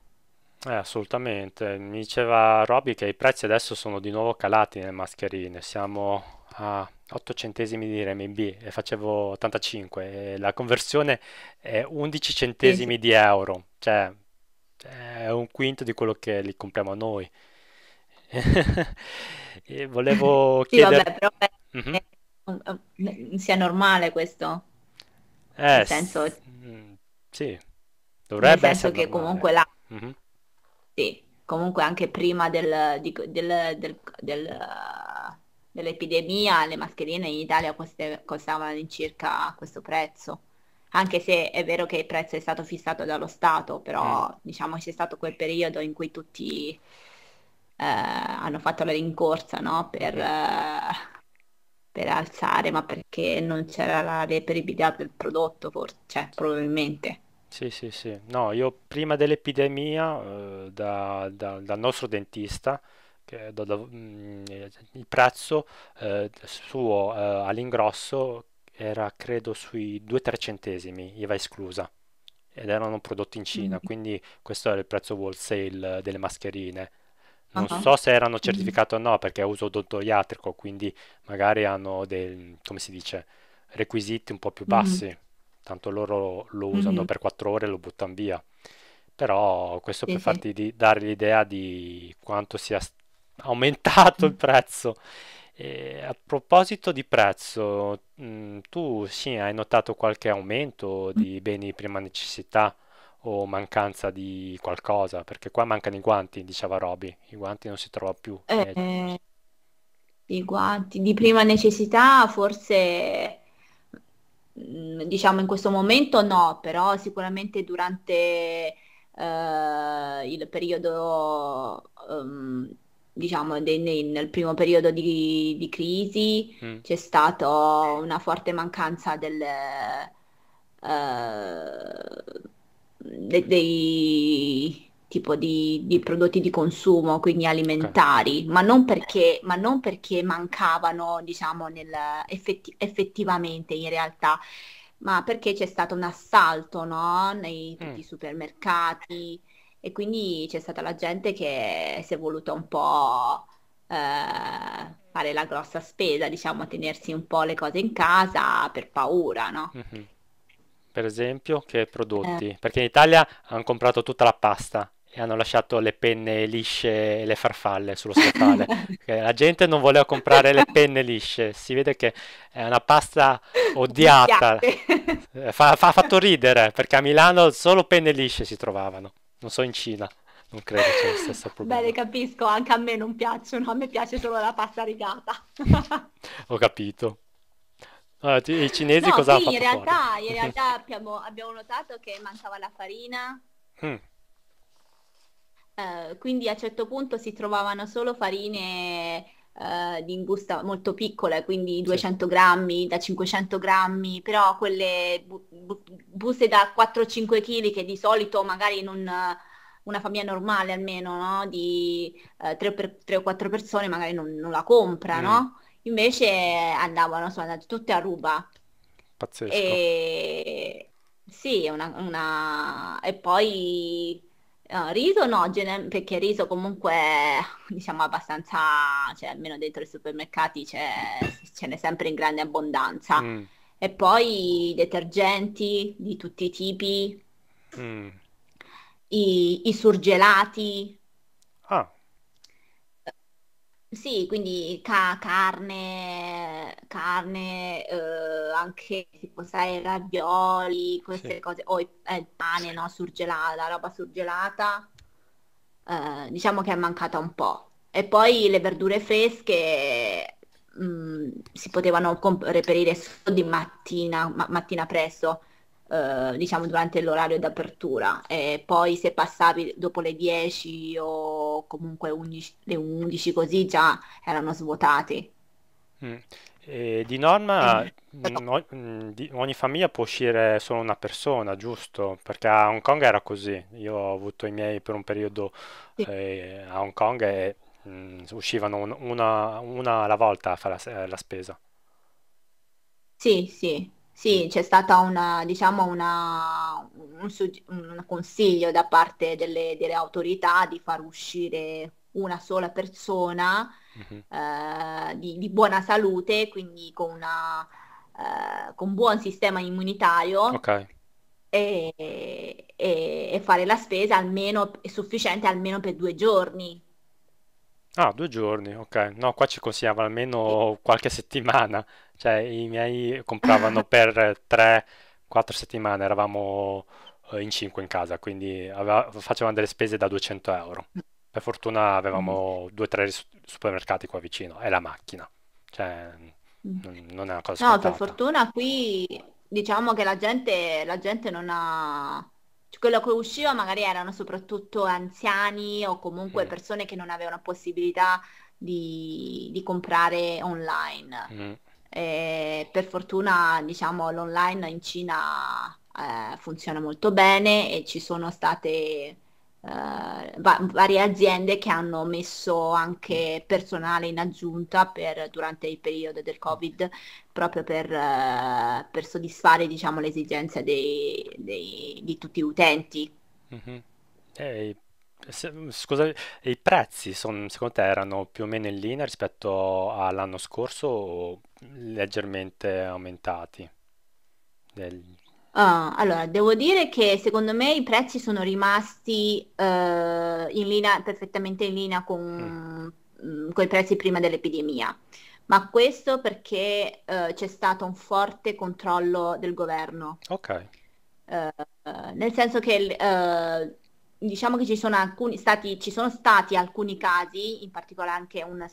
Eh, assolutamente, mi diceva Robby che i prezzi adesso sono di nuovo calati nelle mascherine, siamo a 8 centesimi di RMB e facevo 85 e la conversione è 11 centesimi di euro, cioè è un quinto di quello che li compriamo noi. e volevo chiedere... Sì, vabbè, però è... Mm-hmm. sia normale questo. Eh, Nel senso... Mm, sì, dovrebbe essere senso che normale. comunque la... Mm-hmm. Sì, comunque anche prima del, di, del, del, del, dell'epidemia le mascherine in Italia coste, costavano all'incirca questo prezzo. Anche se è vero che il prezzo è stato fissato dallo Stato, però mm. diciamo c'è stato quel periodo in cui tutti eh, hanno fatto la rincorsa no? per, eh, per alzare, ma perché non c'era la reperibilità del prodotto, forse, cioè, probabilmente. Sì, sì, sì. No, io prima dell'epidemia, eh, da- da- dal nostro dentista, che do- do- mm, il prezzo eh, suo eh, all'ingrosso era credo sui 2-3 centesimi, IVA esclusa, ed erano prodotti in Cina, mm. quindi questo era il prezzo wholesale delle mascherine. Non so se erano mm-hmm. certificate o no, perché è uso odontoiatrico, quindi magari hanno dei, come si dice, requisiti un po' più Mm. bassi tanto loro lo usano mm-hmm. per quattro ore e lo buttano via. Però questo sì, per farti di, dare l'idea di quanto sia aumentato mm il prezzo. E a proposito di prezzo, mh, mm, tu sì, hai notato qualche aumento di mm. beni di prima necessità o mancanza di qualcosa? Perché qua mancano i guanti, diceva Roby, i guanti non si trova più. Eh, eh. I guanti di prima necessità forse Mm, diciamo in questo momento no, però sicuramente durante eh, il periodo, um, diciamo de, nel primo periodo di, di crisi mm. c'è stata una forte mancanza del, eh, de, dei, tipo di, di, prodotti di consumo, quindi alimentari, okay. ma, non perché, ma, non perché, mancavano diciamo, nel, effetti, effettivamente in realtà, ma perché c'è stato un assalto no? nei mm. supermercati e quindi c'è stata la gente che si è voluta un po' eh, fare la grossa spesa, diciamo, tenersi un po' le cose in casa per paura, no? Mm-hmm per esempio, che prodotti? Eh. Perché in Italia hanno comprato tutta la pasta, e hanno lasciato le penne lisce e le farfalle sullo scaffale. la gente non voleva comprare le penne lisce, si vede che è una pasta odiata. Eh, fa, fa fatto ridere perché a Milano solo penne lisce si trovavano, non so in Cina. Non credo sia lo stesso problema. Bene, capisco, anche a me non piacciono, a me piace solo la pasta rigata. Ho capito. Allora, I cinesi no, cosa sì, in realtà, in realtà abbiamo, abbiamo, notato che mancava la farina, mm. Eh, quindi a un certo punto si trovavano solo farine eh, di ingusta molto piccole, quindi 200 sì. grammi, da 500 grammi, però quelle bu- bu- buste da 4-5 kg che di solito magari non una famiglia normale almeno, no? di eh, 3, per, 3, o 4 persone magari non, non la compra, mm. no? Invece andavano, sono andate tutte a ruba. Pazzesco. E... Sì, una, una... E poi Uh, riso no, gener- perché riso comunque diciamo abbastanza, cioè almeno dentro i supermercati c'è, ce n'è sempre in grande abbondanza. Mm. E poi i detergenti di tutti i tipi, mm. i, i surgelati. Ah, sì, quindi ca- carne, carne eh, anche tipo sai, ravioli, queste Sì. cose, o il, eh, il pane, no? Surgelata, roba surgelata, eh, diciamo che è mancata un po'. E poi le verdure fresche mh, mm, si potevano comp- reperire solo di mattina, ma- mattina presto, eh, diciamo durante l'orario d'apertura e poi se passavi dopo le 10 o comunque 11, le 11 così già erano svuotati. Mm. mm. di norma mm. ogni famiglia può uscire solo una persona, giusto? Perché a Hong Kong era così, io ho avuto i miei per un periodo sì. eh, a Hong Kong e mm, uscivano un, una, una, alla volta a fare la, eh, la spesa. Sì, sì, sì, c'è stato una, diciamo una, un, sugge- un, consiglio da parte delle, delle, autorità di far uscire una sola persona mm-hmm. eh, di, di, buona salute, quindi con, una, eh, con buon sistema immunitario okay. e, e, e, fare la spesa almeno, è sufficiente almeno per due giorni. Ah, due giorni, ok. No, qua ci consigliava almeno qualche settimana. Cioè, i miei compravano per 3-4 settimane, eravamo eh, in 5 in casa, quindi aveva, facevano delle spese da 200 euro. Per fortuna avevamo 2-3 mm. supermercati qua vicino e la macchina. Cioè, mm. non, non è una cosa No, scontata. per fortuna qui diciamo che la gente, la gente non ha cioè, quello che usciva magari erano soprattutto anziani o comunque mm. persone che non avevano possibilità di, di comprare online. Mm. Eh, per fortuna diciamo l'online in Cina eh, funziona molto bene e ci sono state eh, va- varie aziende che hanno messo anche personale in aggiunta per, durante il periodo del Covid proprio per, eh, per soddisfare diciamo, le esigenze dei, dei, di tutti gli utenti. Mm-hmm. Hey. Eh, scusa, i prezzi son, secondo te erano più o meno in linea rispetto all'anno scorso o leggermente aumentati. Del... Ah, allora, devo dire che secondo me i prezzi sono rimasti eh, in linea, perfettamente in linea con, mm. mm con i prezzi prima dell'epidemia, ma questo perché eh, c'è stato un forte controllo del governo. Ok. Eh, eh nel senso che eh, diciamo che ci sono, alcuni stati, ci sono stati alcuni casi, in particolare anche un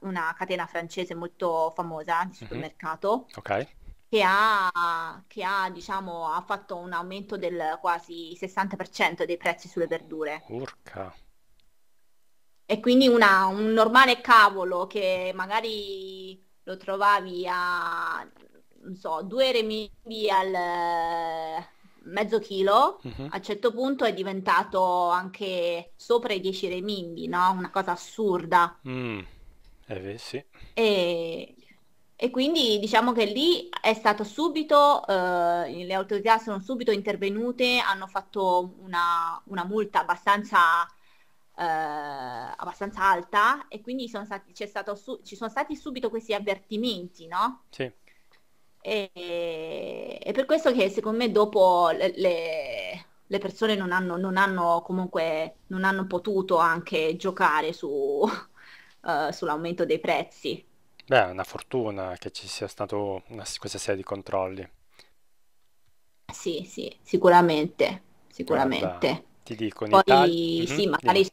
una catena francese molto famosa di mhm. supermercato, mm-hmm. okay. che, ha, che ha, diciamo, ha fatto un aumento del quasi 60% dei prezzi sulle verdure. Urca. E quindi una, un normale cavolo che magari lo trovavi a, non so, due remedi al mezzo chilo, uh-huh. a un certo punto è diventato anche sopra i 10 remimbi, no? Una cosa assurda. Mm. Eh, sì. e, e, quindi diciamo che lì è stato subito, eh, le autorità sono subito intervenute, hanno fatto una, una multa abbastanza... Eh, abbastanza alta e quindi sono stati, stato su, ci sono stati subito questi avvertimenti, no? Sì. E, e per questo che secondo me dopo le, le, persone non hanno, non hanno, comunque, non hanno potuto anche giocare su, uh, sull'aumento dei prezzi. Beh, è una fortuna che ci sia stata questa serie di controlli. Sì, sì, sicuramente, sicuramente. Guarda, eh, ti dico, in Poi, Italia... sì, mm-hmm, magari...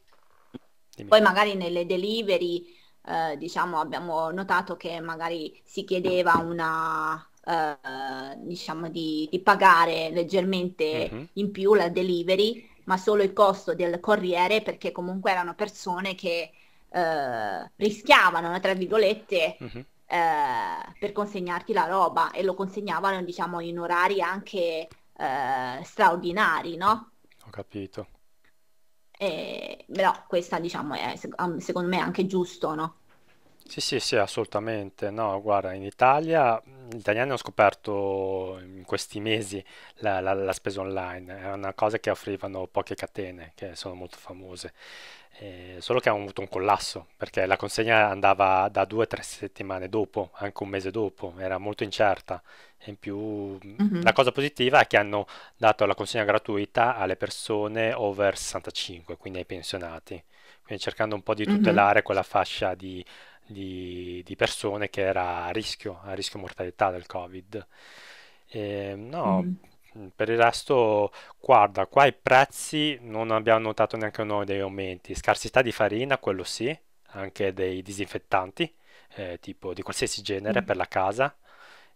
Poi magari nelle delivery, eh, diciamo, abbiamo notato che magari si chiedeva una, eh, diciamo di, di, pagare leggermente mm-hmm. in più la delivery, ma solo il costo del corriere perché comunque erano persone che eh, rischiavano, tra virgolette, mm-hmm. eh, per consegnarti la roba e lo consegnavano diciamo in orari anche eh, straordinari, no? Ho capito. E, eh, però questa diciamo è secondo me anche giusto, no? Sì, sì, assolutamente. No, guarda, in Italia mhmm, gli italiani hanno scoperto in questi mesi la, la- la spesa online, è una cosa che offrivano poche catene che sono molto famose, Eh, solo che hanno avuto un collasso perché la consegna andava da due o tre settimane dopo, anche un mese dopo, era molto incerta. E in più mhmm, la cosa positiva è che hanno dato la consegna gratuita alle persone over 65, quindi ai pensionati, quindi cercando un po' di Mhm. tutelare quella fascia di di, di persone che era a rischio, a rischio mortalità del Covid. E, ehm, no, mm per il resto, guarda, qua i prezzi non abbiamo notato neanche noi dei aumenti. Scarsità di farina, quello sì, anche dei disinfettanti, eh, tipo di qualsiasi genere mm. per la casa.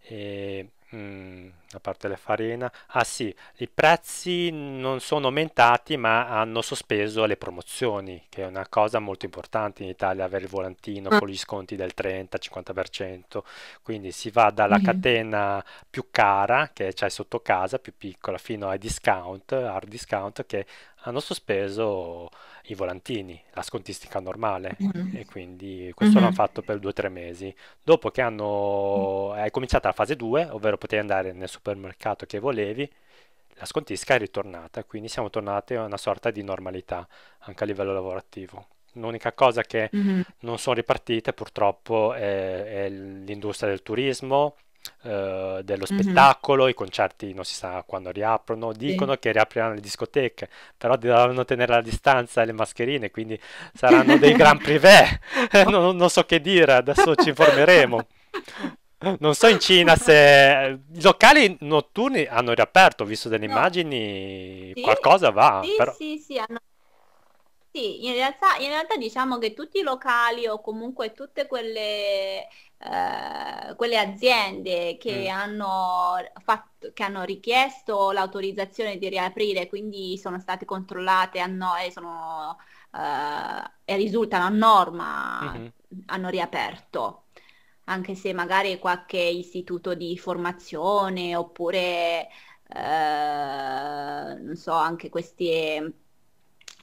E ehm, Mm, a parte la farina. Ah sì, i prezzi non sono aumentati ma hanno sospeso le promozioni, che è una cosa molto importante in Italia, avere il volantino ah. con gli sconti del 30-50%. Quindi si va dalla mm-hmm. catena più cara che c'è sotto casa, più piccola, fino ai discount, hard discount, che hanno sospeso i volantini, la scontistica normale mm-hmm. e quindi questo mm-hmm. l'hanno fatto per due o tre mesi. Dopo che hanno... è mm. cominciata la fase 2, ovvero potevi andare nel supermercato che volevi, la scontistica è ritornata, quindi siamo tornati a una sorta di normalità anche a livello lavorativo. L'unica cosa che mm-hmm. non sono ripartite purtroppo è, è l'industria del turismo, eh, dello spettacolo, mm-hmm. i concerti non si sa quando riaprono, dicono sì. che riapriranno le discoteche, però devono tenere la distanza e le mascherine, quindi saranno dei gran privé, non, non so che dire, adesso ci informeremo. Non so in Cina se i locali notturni hanno riaperto, ho visto delle immagini, sì, qualcosa va. Sì, però... sì, sì, hanno sì, in realtà, in realtà, diciamo che tutti i locali o comunque tutte quelle, eh, quelle aziende che, mm. hanno fatto, che, hanno richiesto l'autorizzazione di riaprire, quindi sono state controllate hanno, e, sono, eh, e, risultano a norma, mm-hmm. hanno riaperto anche se magari qualche istituto di formazione oppure eh, non so, anche queste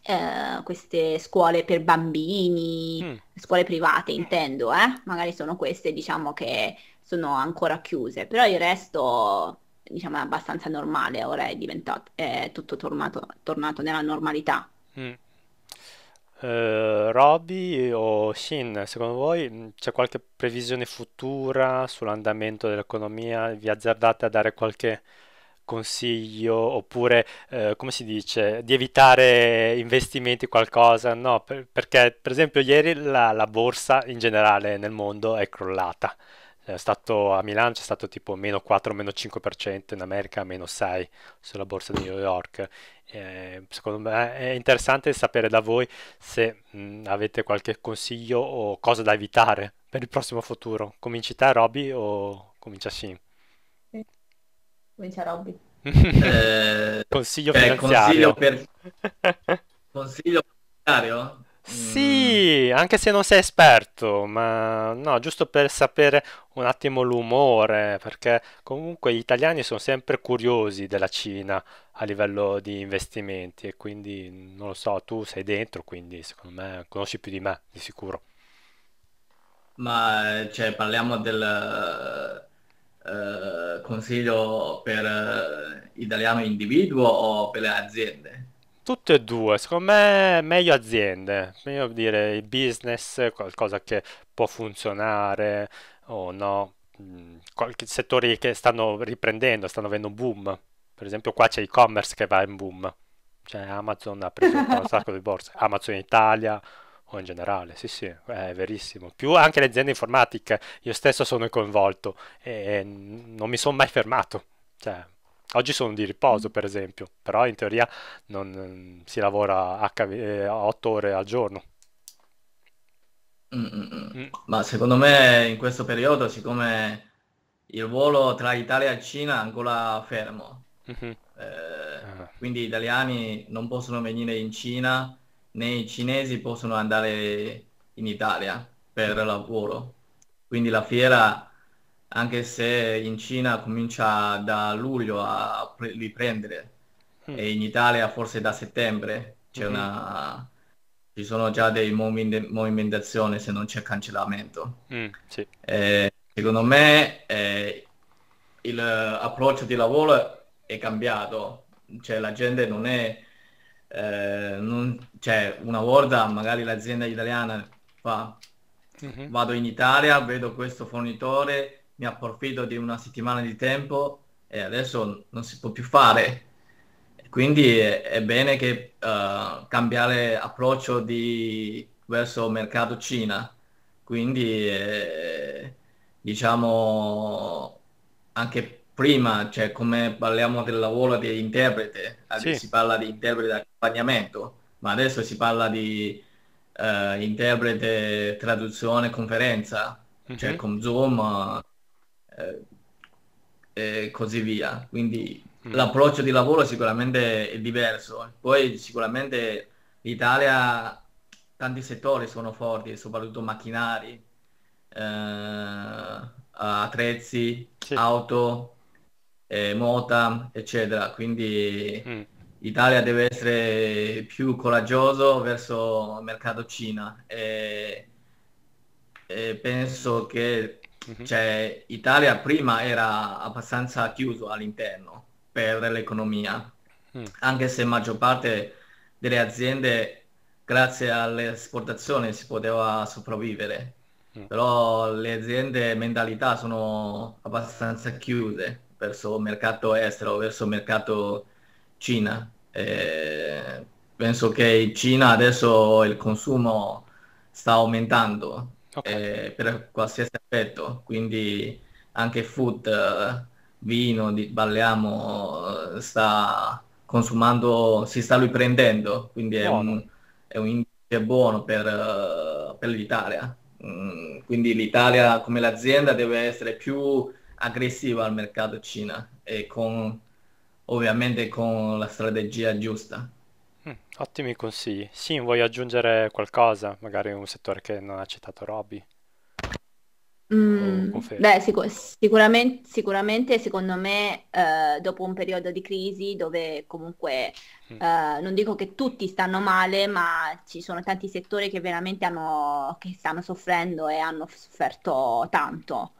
eh, queste scuole per bambini, mm. scuole private intendo, eh? magari sono queste diciamo che sono ancora chiuse, però il resto diciamo è abbastanza normale, ora è diventato è tutto tornato, tornato nella normalità. Mm. Uh, Roby o Shin, secondo voi mm, c'è qualche previsione futura sull'andamento dell'economia? Vi azzardate a dare qualche consiglio oppure eh, come si dice di evitare investimenti qualcosa no per, perché per esempio ieri la, la, borsa in generale nel mondo è crollata è stato, a Milano c'è stato tipo meno 4 meno 5% in America meno 6 sulla borsa di New York eh, secondo me è interessante sapere da voi se mh, mm, avete qualche consiglio o cosa da evitare per il prossimo futuro cominci te Roby o comincia Sim Comincia Robby. Eh, consiglio eh, finanziario. Consiglio, per... consiglio finanziario? Sì, mm. anche se non sei esperto, ma no, giusto per sapere un attimo l'umore, perché comunque gli italiani sono sempre curiosi della Cina a livello di investimenti e quindi non lo so, tu sei dentro, quindi secondo me conosci più di me, di sicuro. Ma eh, cioè, parliamo del eh, consiglio per eh, italiano individuo o per le aziende? Tutte e due, secondo me meglio aziende, meglio dire business, qualcosa che può funzionare o no, mm, qualche settori che stanno riprendendo, stanno avendo un boom. Per esempio qua c'è e-commerce che va in boom, cioè Amazon ha preso un sacco di borse, Amazon Italia, o in generale, sì sì, è verissimo. Più anche le aziende informatiche, io stesso sono coinvolto e non mi sono mai fermato. Cioè, oggi sono di riposo mm. per esempio, però in teoria non mm, si lavora 8 eh, ore al giorno. Mm, Ma secondo me in questo periodo, siccome il volo tra Italia e Cina è ancora fermo, -hmm. eh, ah. quindi gli italiani non possono venire in Cina nei cinesi possono andare in Italia per lavoro. Quindi la fiera, anche se in Cina comincia da luglio a riprendere mm. e in Italia forse da settembre, c'è mm-hmm. una... ci sono già dei movim- movimentazioni se non c'è cancellamento. Mm, sì. eh, secondo me eh, approccio di lavoro è cambiato, cioè la gente non è eh, non, cioè, una Worda magari l'azienda italiana fa, uh-huh. vado in Italia, vedo questo fornitore, mi approfitto di una settimana di tempo e adesso non si può più fare. Quindi è, è bene che uh, cambiare approccio di, verso mercato Cina. Quindi eh, diciamo anche prima, cioè come parliamo del lavoro dell'interprete, eh, sì. si parla di interprete accompagnamento, ma adesso si parla di uh, interprete traduzione conferenza, mm-hmm. cioè mhm. con Zoom eh, e così via. Quindi mm. l'approccio di lavoro sicuramente è diverso. Poi sicuramente l'Italia, tanti settori sono forti, soprattutto macchinari, eh, attrezzi, sì. auto, eh, Mota, eccetera. Quindi mm. Italia deve essere più coraggioso verso il mercato Cina. E, e penso che mm-hmm. cioè, Italia prima era abbastanza chiuso all'interno per l'economia, mm. anche se maggior parte delle aziende grazie all'esportazione si poteva sopravvivere. Mm. Però le aziende mentalità sono abbastanza chiuse verso mercato estero, verso mercato Cina. E eh, penso che in Cina adesso il consumo sta aumentando okay. eh, per qualsiasi aspetto, quindi anche food, vino, balliamo, sta consumando, si sta riprendendo, quindi è un, è un, indice buono per, per l'Italia. Mm, quindi l'Italia come l'azienda deve essere più aggressiva al mercato Cina e con, ovviamente con la strategia giusta. Mm, ottimi consigli. Sim, vuoi aggiungere qualcosa? Magari un settore che non ha citato Robby? Mm, beh, sicur- sicuramente, sicuramente, secondo me, eh, dopo un periodo di crisi dove comunque mm. eh, non dico che tutti stanno male, ma ci sono tanti settori che veramente hanno, che stanno soffrendo e hanno sofferto tanto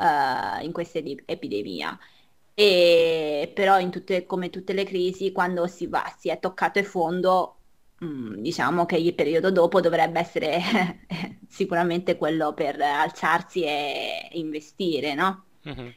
uh, in questa epidemia. E però in tutte, come tutte le crisi, quando si, va, si è toccato il fondo, mm, diciamo che il periodo dopo dovrebbe essere sicuramente quello per alzarsi e investire, no? Mm-hmm.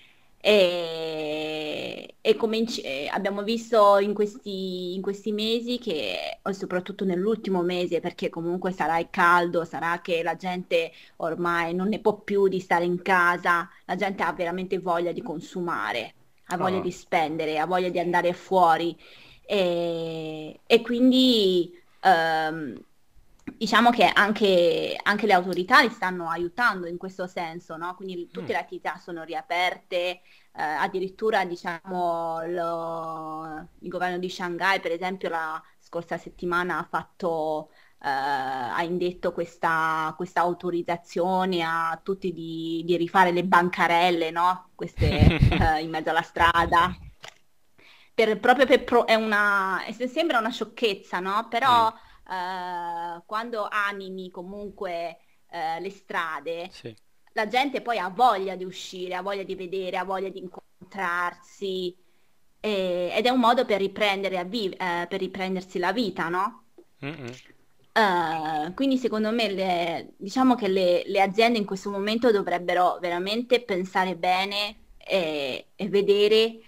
E, e cominci- c- abbiamo visto in questi, in questi mesi, che, o soprattutto nell'ultimo mese, perché comunque sarà il caldo, sarà che la gente ormai non ne può più di stare in casa, la gente ha veramente voglia di consumare, ha voglia oh. di spendere, ha voglia di andare fuori. E, e quindi um, diciamo che anche, anche, le autorità li stanno aiutando in questo senso, no? quindi tutte mm. le attività sono riaperte, eh, addirittura diciamo, lo, il governo di Shanghai per esempio la scorsa settimana ha, fatto, eh, ha indetto questa, questa, autorizzazione a tutti di, di rifare le bancarelle, no? queste eh, in mezzo alla strada. Per, proprio per pro- è una, sembra una sciocchezza, no? però mm eh, quando animi comunque eh, le strade, sì. la gente poi ha voglia di uscire, ha voglia di vedere, ha voglia di incontrarsi e, ed è un modo per, riprendere vi- eh, per riprendersi la vita, no? Uh, quindi secondo me le, diciamo che le, le, aziende in questo momento dovrebbero veramente pensare bene e, e vedere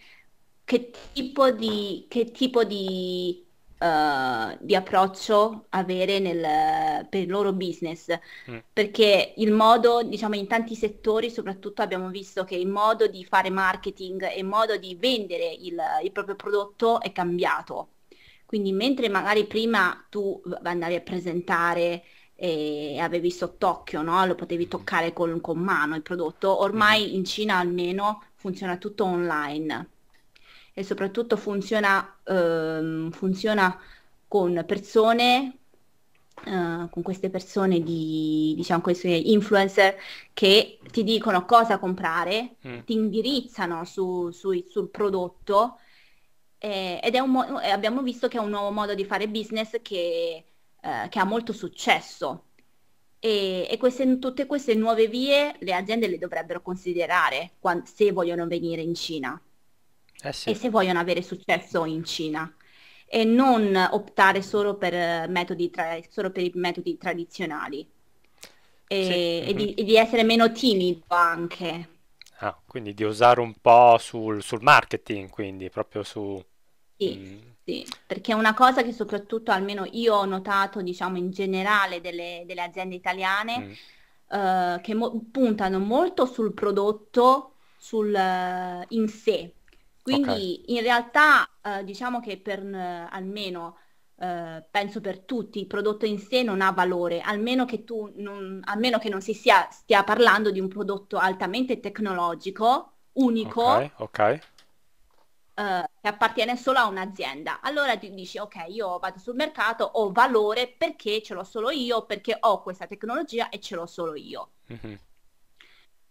che tipo di, che tipo di eh, di approccio avere nel, per il loro business, mm. perché il modo, diciamo in tanti settori soprattutto abbiamo visto che il modo di fare marketing e il modo di vendere il, il proprio prodotto è cambiato. Quindi mentre magari prima tu andavi a presentare e avevi sott'occhio, no? lo potevi toccare con, con mano il prodotto, ormai mm. in Cina almeno funziona tutto online e soprattutto funziona, eh, funziona con persone, eh, con queste persone di, diciamo, questi influencer che ti dicono cosa comprare, mm. ti indirizzano su, su, sul prodotto eh, ed è un mo- abbiamo visto che è un nuovo modo di fare business che, eh, che ha molto successo. E, e queste, tutte queste nuove vie le aziende le dovrebbero considerare quando, se vogliono venire in Cina eh sì. e se vogliono avere successo in Cina e non optare solo per, eh, metodi tra- solo per i metodi tradizionali e, sì. e, di, mhm. e di essere meno timido anche. Ah, quindi di usare un po' sul, sul marketing, quindi proprio su... Sì, mm. sì, perché una cosa che soprattutto almeno io ho notato, diciamo, in generale delle, delle aziende italiane, mm. eh, che mo- puntano molto sul prodotto, sul, eh, in sé, quindi okay. in realtà eh, diciamo che per almeno eh, penso per tutti il prodotto in sé non ha valore, almeno che tu non, almeno che non si sia, stia parlando di un prodotto altamente tecnologico, unico, okay, okay. Eh, che appartiene solo a un'azienda. Allora tu dici ok, io vado sul mercato, ho valore perché ce l'ho solo io, perché ho questa tecnologia e ce l'ho solo io. Mm-hmm.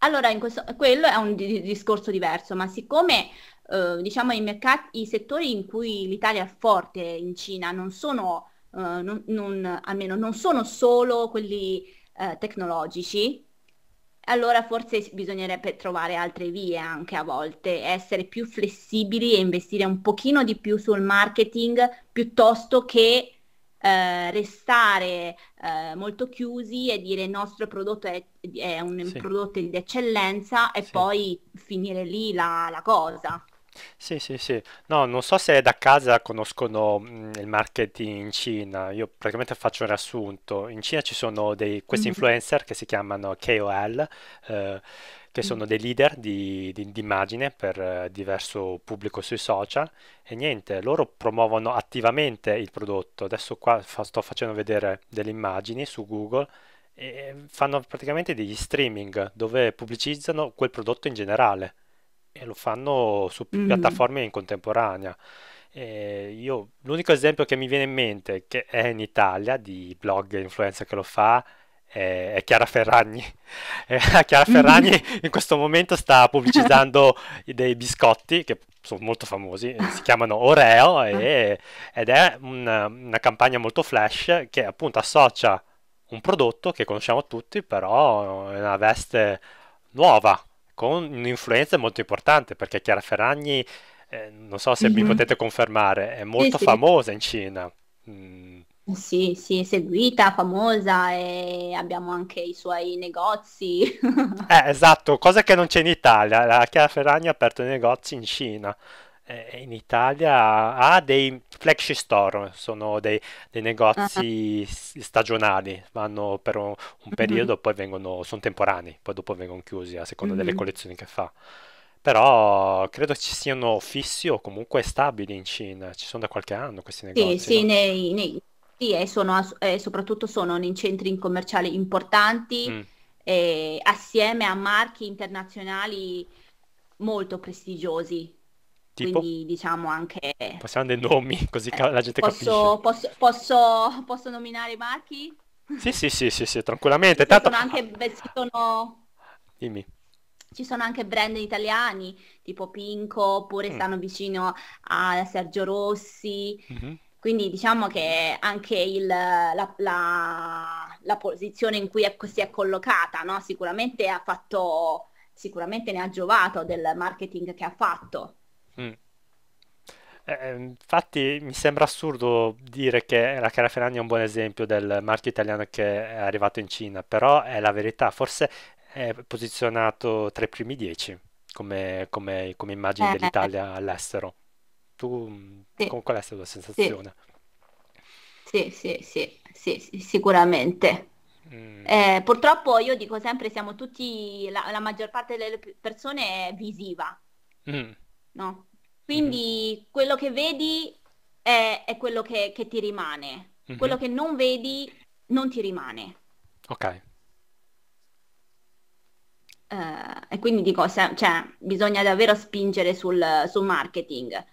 Allora, questo, quello è un di- discorso diverso, ma siccome eh, diciamo, i, mercati, i settori in cui l'Italia è forte in Cina non sono, eh, non, non, almeno non sono solo quelli eh, tecnologici, allora forse bisognerebbe trovare altre vie anche a volte, essere più flessibili e investire un pochino di più sul marketing piuttosto che eh, restare eh, molto chiusi e dire il nostro prodotto è, è un sì. prodotto di eccellenza e sì. poi finire lì la, la cosa. Sì, sì, sì. No, non so se da casa conoscono il marketing in Cina. Io praticamente faccio un riassunto. In Cina ci sono dei, questi mm-hmm. influencer che si chiamano KOL, eh, che mm. sono dei leader di, di, di immagine per eh, diverso pubblico sui social e niente, loro promuovono attivamente il prodotto. Adesso qua fa, sto facendo vedere delle immagini su Google e fanno praticamente degli streaming dove pubblicizzano quel prodotto in generale e lo fanno su mm. piattaforme in contemporanea. E io, l'unico esempio che mi viene in mente, che è in Italia, di blog influencer che lo fa, è Chiara Ferragni. Eh, Chiara Ferragni in questo momento sta pubblicizzando dei biscotti che sono molto famosi, eh, si chiamano Oreo e, ah. ed è una, una, campagna molto flash che appunto associa un prodotto che conosciamo tutti però è una veste nuova con un'influenza molto importante perché Chiara Ferragni, eh, non so se mm-hmm. mi mhm. potete confermare, è molto sì, sì. famosa in Cina. Mm sì, sì, è seguita, famosa e abbiamo anche i suoi negozi. eh, esatto, cosa che non c'è in Italia. La Chiara Ferragni ha aperto i negozi in Cina. Eh, in Italia ha dei flagship store, sono dei, dei negozi uh-huh. stagionali, vanno per un, un mm-hmm. periodo, uh-huh. poi vengono, sono temporanei, poi dopo vengono chiusi a seconda uh-huh. delle mm-hmm. collezioni che fa però credo ci siano fissi o comunque stabili in Cina, ci sono da qualche anno questi negozi. Sì, no? sì nei, nei, sì, e, sono, e soprattutto sono in centri commerciali importanti mm. eh, assieme a marchi internazionali molto prestigiosi. Tipo? Quindi diciamo anche... Possiamo dei nomi così eh, la gente posso, capisce. Posso, posso, posso nominare i marchi? Sì, sì, sì, sì, sì tranquillamente. Ci Tanto... sono anche... Ci sono... Dimmi. Ci sono anche brand italiani tipo Pinco oppure mm. stanno vicino a Sergio Rossi. Mm-hmm. Quindi diciamo che anche il, la, la, la, posizione in cui è, si è collocata no? sicuramente, fatto, sicuramente ne ha giovato del marketing che ha fatto. Mm. Eh, eh infatti mi sembra assurdo dire che la Cara Ferragni è un buon esempio del marchio italiano che è arrivato in Cina, però è la verità, forse è posizionato tra i primi dieci come, come, come immagine eh. dell'Italia all'estero. Tu mm, sì. qual è stata la sensazione? Sì, sì, sì, sì, sì sicuramente. Mm. Eh, purtroppo io dico sempre siamo tutti, la, la maggior parte delle persone è visiva, mm. no? Mhm. Quindi mm quello che vedi è, è quello che, che, ti rimane, mm-hmm. quello che non vedi non ti rimane. Ok. Uh, e quindi dico, se, cioè, bisogna davvero spingere sul, sul marketing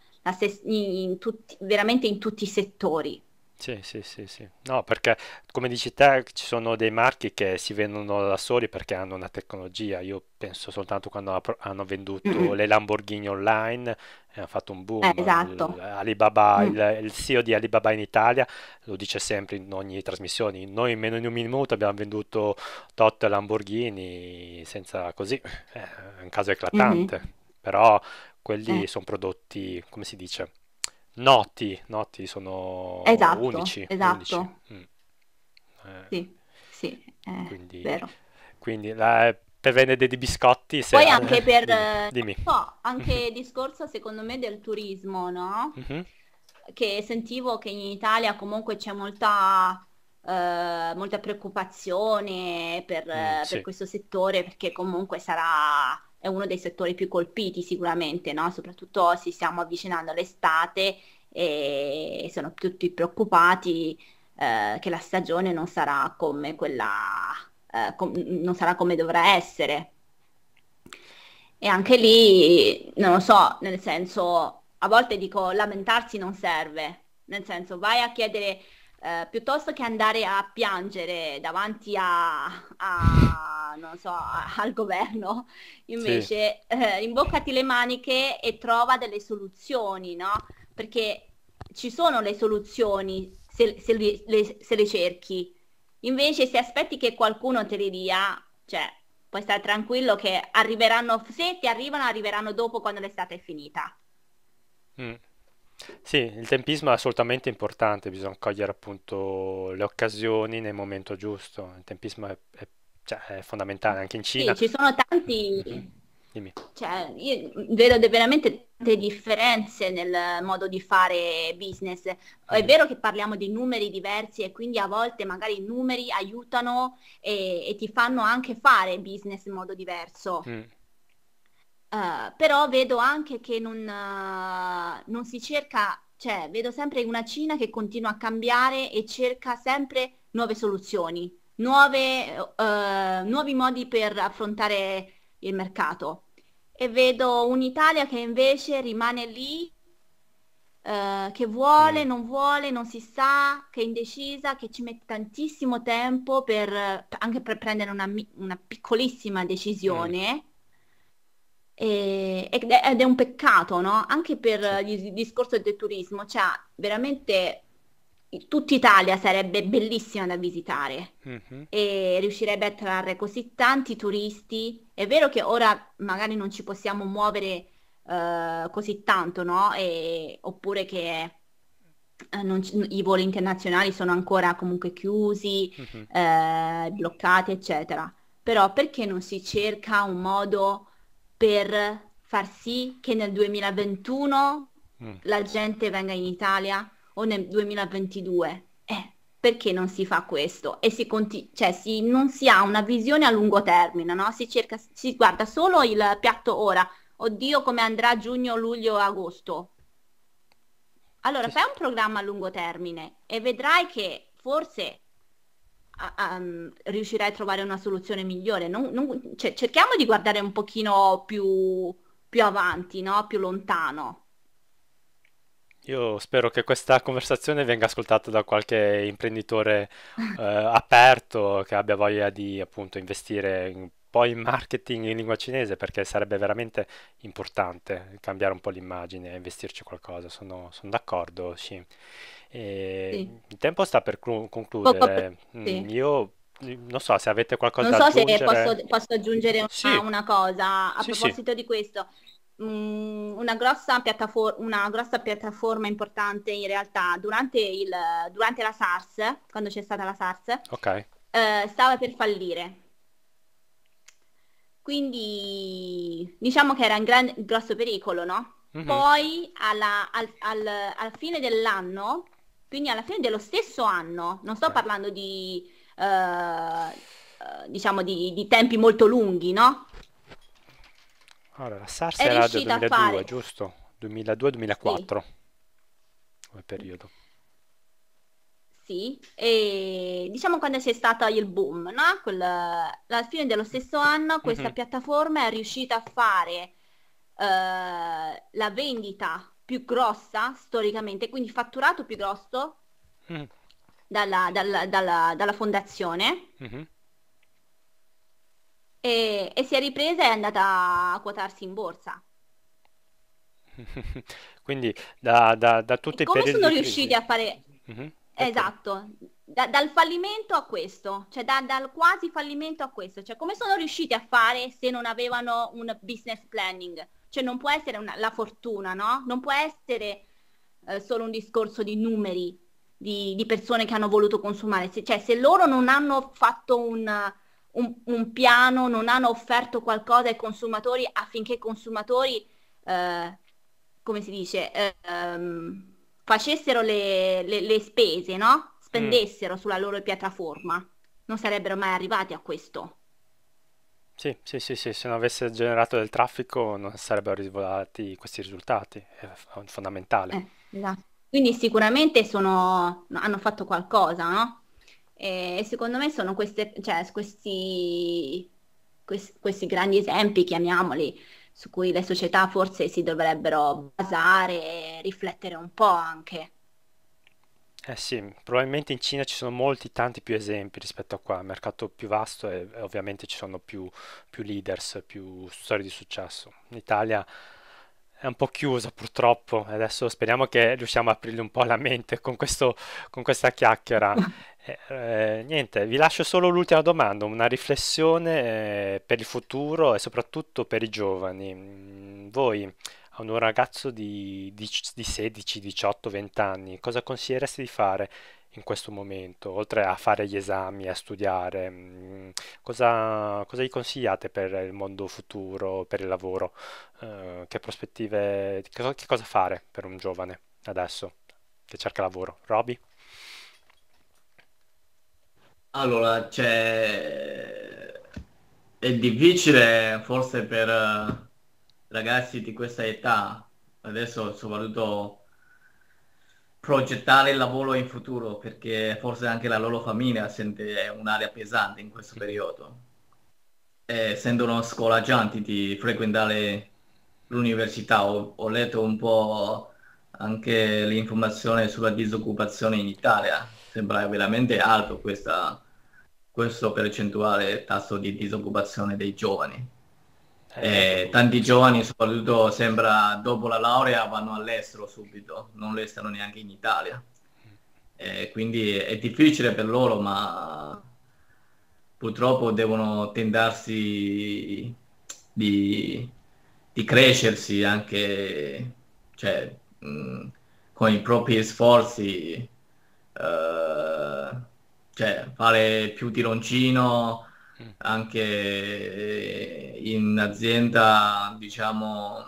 in tutti, veramente in tutti i settori. Sì, sì, sì, sì. No, perché come dici te, ci sono dei marchi che si vendono da soli perché hanno una tecnologia. Io penso soltanto quando hanno venduto mm-hmm. le Lamborghini online e hanno fatto un boom. Eh, esatto. il, Alibaba, mm. il, il, CEO di Alibaba in Italia lo dice sempre in ogni trasmissione. Noi in meno di un minuto abbiamo venduto tot Lamborghini senza così. Eh, è un caso eclatante. Mm-hmm. Però quelli eh. sono prodotti, come si dice? Noti, noti sono esatto, unici. Esatto. Unici. Mm. Eh, sì, sì, eh, quindi, vero. Quindi la, per vendere dei biscotti. Se... Poi anche per... Dimmi. No, anche mm-hmm. discorso secondo me del turismo, no? Mm-hmm. Che sentivo che in Italia comunque c'è molta... Eh, molta preoccupazione per, mm, per sì. questo settore perché comunque sarà è uno dei settori più colpiti sicuramente, no? soprattutto si stiamo avvicinando l'estate e sono tutti preoccupati eh, che la stagione non sarà come quella eh, com- non sarà come dovrà essere. E anche lì, non lo so, nel senso, a volte dico lamentarsi non serve, nel senso vai a chiedere eh, piuttosto che andare a piangere davanti a, a non so, a, al governo, invece sì. eh, imboccati le maniche e trova delle soluzioni, no? Perché ci sono le soluzioni se, se, le, se le cerchi. Invece se aspetti che qualcuno te le dia, cioè puoi stare tranquillo che arriveranno, se ti arrivano, arriveranno dopo quando l'estate è finita. Mm. Sì, il tempismo è assolutamente importante, bisogna cogliere appunto le occasioni nel momento giusto. Il tempismo è, è, cioè, è fondamentale anche in Cina. Sì, ci sono tanti... Mm-hmm. Dimmi. Cioè, io vedo veramente tante differenze nel modo di fare business. È mm. vero che parliamo di numeri diversi e quindi a volte magari i numeri aiutano e, e ti fanno anche fare business in modo diverso. Mm Uh, però vedo anche che non, uh, non, si cerca, cioè vedo sempre una Cina che continua a cambiare e cerca sempre nuove soluzioni, nuove, uh, nuovi modi per affrontare il mercato. E vedo un'Italia che invece rimane lì, che vuole, mm. non vuole, non si sa, che è indecisa, che ci mette tantissimo tempo per, anche per prendere una, una piccolissima mm. decisione. Mm ed è un peccato, no? Anche per il discorso del turismo, cioè veramente tutta Italia sarebbe bellissima da visitare mm-hmm. e riuscirebbe a attrarre così tanti turisti. È vero che ora magari non ci possiamo muovere uh, così tanto, no? E, oppure che eh, non, i voli internazionali sono ancora comunque chiusi, mm-hmm. eh, bloccati, eccetera. Però perché non si cerca un modo per far sì che nel 2021 mm. la gente venga in Italia o nel 2022. Eh, perché non si fa questo? E si conti- cioè si, non si ha una visione a lungo termine, no? Si, cerca, si guarda solo il piatto ora. Oddio come andrà giugno, luglio, agosto. Allora fai un programma a lungo termine e vedrai che forse um, riuscirai a trovare una soluzione migliore. Non, non, cioè, cerchiamo di guardare un pochino più, più avanti, no? più lontano. Io spero che questa conversazione venga ascoltata da qualche imprenditore eh, aperto che abbia voglia di appunto investire in poi marketing in lingua cinese perché sarebbe veramente importante cambiare un po' l'immagine, investirci qualcosa, sono, sono d'accordo, sì. sì. Il tempo sta per concludere, mm, sì. io non so se avete qualcosa da so aggiungere. Non so se posso, posso aggiungere una, sì. una, cosa a proposito di questo. Mm, una grossa, una grossa, piattaforma importante in realtà durante, il, durante la SARS, quando c'è stata la SARS, okay. eh, stava per fallire quindi diciamo che era un gran, grosso pericolo, no? Mm-hmm. Poi alla, al, al, alla fine dell'anno, quindi alla fine dello stesso anno, non sto parlando di, eh, eh, diciamo di, di tempi molto lunghi, no? Allora, la SARS è era del 2002, fare... giusto? 2002-2004 sì. come periodo sì, e diciamo quando c'è stato il boom, no? Quel, alla fine dello stesso anno questa mm-hmm. piattaforma è riuscita a fare uh, la vendita più grossa storicamente, quindi fatturato più grosso mm. dalla, dalla, dalla, dalla, fondazione. Mm-hmm. E, e, si è ripresa e è andata a quotarsi in borsa. Quindi da, da, da tutti e i periodi... Come sono riusciti a fare... Mm-hmm. Ecco. Esatto, da, dal fallimento a questo, cioè da, dal quasi fallimento a questo, cioè come sono riusciti a fare se non avevano un business planning? Cioè non può essere una, la fortuna, no? Non può essere eh, solo un discorso di numeri, di, di, persone che hanno voluto consumare, se, cioè se loro non hanno fatto un, un, un piano, non hanno offerto qualcosa ai consumatori affinché i consumatori, eh, come si dice, eh, um, facessero le, le, le spese, no? Spendessero mm. sulla loro piattaforma, non sarebbero mai arrivati a questo. Sì, sì, sì, sì, se non avesse generato del traffico non sarebbero arrivati questi risultati, è fondamentale. Eh, esatto. Quindi sicuramente sono, hanno fatto qualcosa, no? E secondo me sono queste, cioè, questi, questi, questi grandi esempi, chiamiamoli, su cui le società forse si dovrebbero basare e riflettere un po' anche. Eh sì, probabilmente in Cina ci sono molti, tanti più esempi rispetto a qua, il mercato più vasto e, e ovviamente ci sono più, più, leaders, più storie di successo. In Italia è un po' chiusa purtroppo, adesso speriamo che riusciamo a aprirgli un po' la mente con, questo, con questa chiacchiera Eh, eh, niente, vi lascio solo l'ultima domanda, una riflessione eh, per il futuro e soprattutto per i giovani. Mm, voi, a un ragazzo di, di, di 16, 18, 20 anni, cosa consigliereste di fare in questo momento, oltre a fare gli esami, a studiare? Mm, cosa, cosa, gli consigliate per il mondo futuro, per il lavoro? che prospettive, che cosa fare per un giovane adesso che cerca lavoro? Roby? Allora, cioè, è difficile forse per eh, ragazzi di questa età, adesso soprattutto progettare il lavoro in futuro, perché forse anche la loro famiglia sente un'area pesante in questo periodo e eh, sentono scoraggianti di frequentare l'università. Ho, ho letto un po' anche l'informazione sulla disoccupazione in Italia sembra veramente alto questa, questo percentuale tasso di disoccupazione dei giovani. Eh, eh tanti giovani, soprattutto sembra dopo la laurea, vanno all'estero subito, non restano neanche in Italia. Mm. Eh, quindi è difficile per loro, ma purtroppo devono tentarsi di, di crescersi anche cioè, mh, mm, con i propri sforzi eh, cioè, fare più tironcino mm. anche eh, in azienda, diciamo,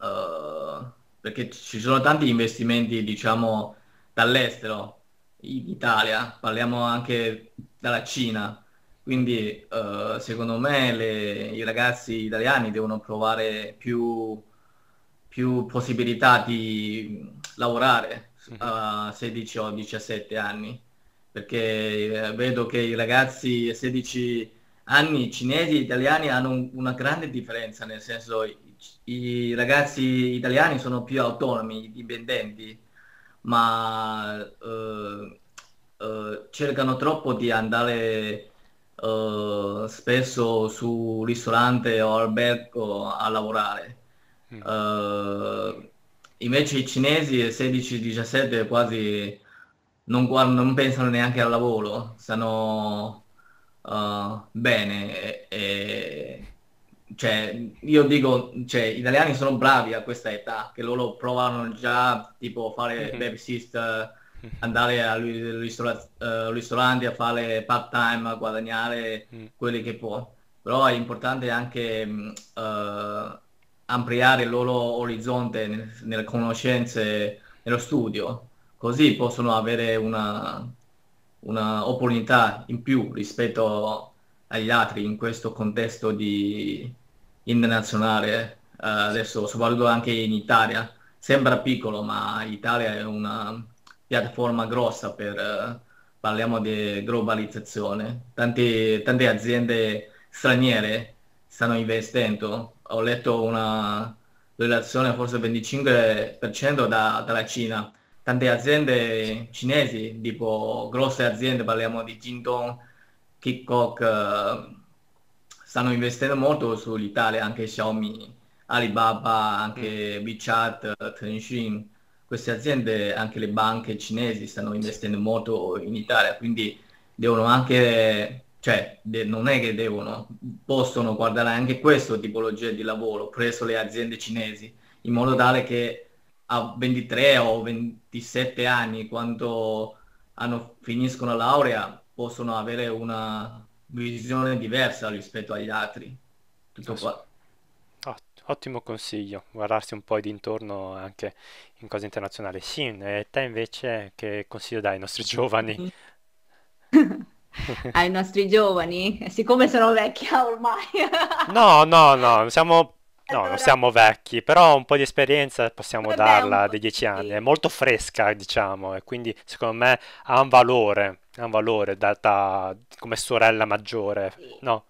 eh, perché ci sono tanti investimenti, diciamo, dall'estero, in Italia, parliamo anche dalla Cina, quindi eh, secondo me le, i ragazzi italiani devono provare più, più possibilità di lavorare a 16 o 17 anni, perché eh, vedo che i ragazzi a 16 anni cinesi e italiani hanno una grande differenza, nel senso i, i ragazzi italiani sono più autonomi, dipendenti, ma uh, uh, cercano troppo di andare uh, spesso su ristorante o albergo a lavorare. Mm. Invece i cinesi 16-17 quasi non, guardano, non pensano neanche al lavoro, stanno uh, bene. E, e, cioè, io dico, cioè, gli italiani sono bravi a questa età, che loro provano già tipo fare mm sister, mhm. andare al ristora- uh, ristorante a fare part time, a guadagnare mm. quelli che può. Però è importante anche... Uh, ampliare il loro orizzonte nel, nelle conoscenze, nello studio, così possono avere una, una opportunità in più rispetto agli altri in questo contesto di internazionale, uh, adesso soprattutto anche in Italia. Sembra piccolo, ma l'Italia è una piattaforma grossa per, uh, parliamo di globalizzazione. Tante, tante aziende straniere stanno investendo ho letto una relazione forse 25% da, dalla Cina. Tante aziende cinesi, tipo grosse aziende, parliamo di Jingdong, Kikok, eh, stanno investendo molto sull'Italia, anche Xiaomi, Alibaba, anche mm. WeChat, Tencent. Queste aziende, anche le banche cinesi, stanno investendo molto in Italia, quindi devono anche cioè de- non è che devono, possono guardare anche questo tipologia di lavoro presso le aziende cinesi, in modo tale che a 23 o 27 anni, quando hanno, finiscono la laurea, possono avere una visione diversa rispetto agli altri. Tutto qua. Ottimo consiglio, guardarsi un po' d'intorno anche in cose internazionali. Sì, e te invece che consiglio dai ai nostri giovani? ai nostri giovani, siccome sono vecchia ah, ormai. no, no, no, siamo... No, allora... non siamo vecchi, però un po' di esperienza possiamo Vabbè, darla dei dieci anni, sì. è molto fresca, diciamo, e quindi secondo me ha un valore, ha un valore data come sorella maggiore, sì. no?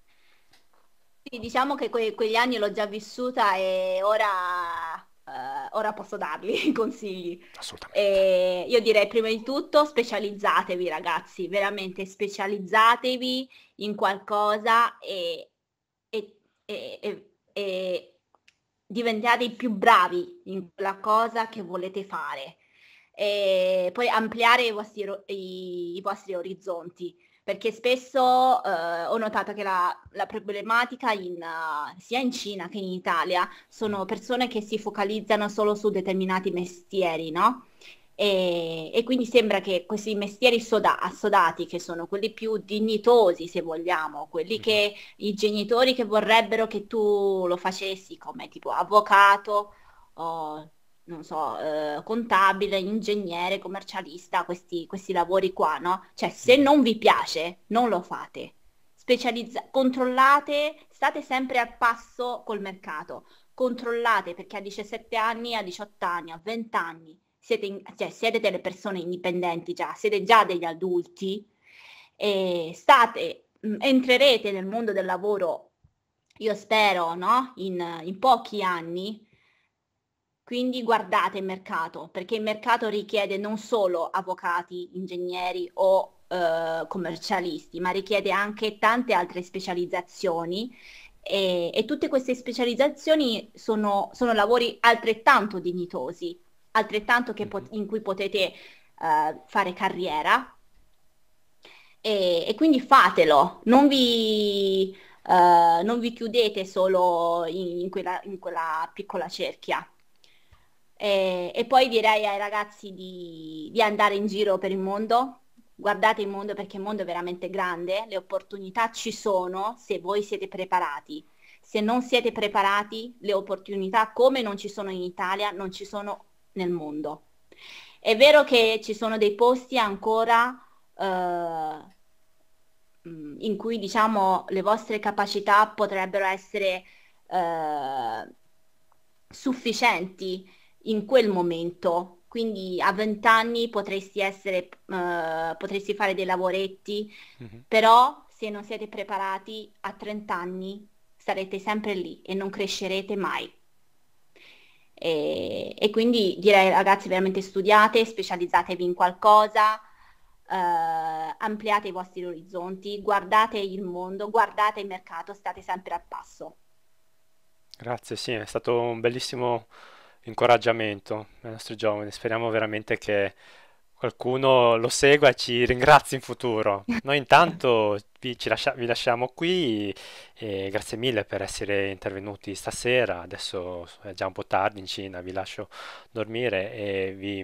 Sì, diciamo che que- quegli anni l'ho già vissuta e ora Uh, ora posso darvi i consigli. Assolutamente. E eh, io direi prima di tutto specializzatevi ragazzi, veramente specializzatevi in qualcosa e, e, e, e diventate i più bravi in quella cosa che volete fare. E poi ampliare i vostri, i, i vostri orizzonti perché spesso eh, ho notato che la, la problematica in, uh, sia in Cina che in Italia sono mm. persone che si focalizzano solo su determinati mestieri, no? E, e, quindi sembra che questi mestieri soda- assodati, che sono quelli più dignitosi se vogliamo, quelli che mm-hmm. i genitori che vorrebbero che tu lo facessi come tipo avvocato o non so, eh, contabile, ingegnere, commercialista, questi, questi lavori qua, no? Cioè, se mm. non vi piace, non lo fate. Specializza- controllate, state sempre al passo col mercato. Controllate perché a 17 anni, a 18 anni, a 20 anni siete, in- cioè, siete delle persone indipendenti già, siete già degli adulti e state, mh, mm, entrerete nel mondo del lavoro, io spero, no? in, in pochi anni quindi guardate il mercato, perché il mercato richiede non solo avvocati, ingegneri o eh, commercialisti, ma richiede anche tante altre specializzazioni e, e tutte queste specializzazioni sono, sono, lavori altrettanto dignitosi, altrettanto pot- mhm. in cui potete eh, fare carriera e, e, quindi fatelo, non vi, eh, non vi chiudete solo in, in, quella, in quella piccola cerchia. E, eh, e poi direi ai ragazzi di, di andare in giro per il mondo, guardate il mondo perché il mondo è veramente grande, le opportunità ci sono se voi siete preparati. Se non siete preparati, le opportunità come non ci sono in Italia, non ci sono nel mondo. È vero che ci sono dei posti ancora eh, mm, in cui diciamo le vostre capacità potrebbero essere eh, sufficienti in quel momento. Quindi a 20 anni potresti, essere, uh, potresti fare dei lavoretti, mm-hmm. però se non siete preparati a 30 anni sarete sempre lì e non crescerete mai. E, e quindi direi ragazzi veramente studiate, specializzatevi in qualcosa, uh, ampliate i vostri orizzonti, guardate il mondo, guardate il mercato, state sempre al passo. Grazie, sì, è stato un bellissimo incoraggiamento ai nostri giovani. Speriamo veramente che qualcuno lo segua e ci ringrazi in futuro. Noi intanto vi, lascia, vi lasciamo qui e grazie mille per essere intervenuti stasera. Adesso è già un po' tardi in Cina, vi lascio dormire e vi,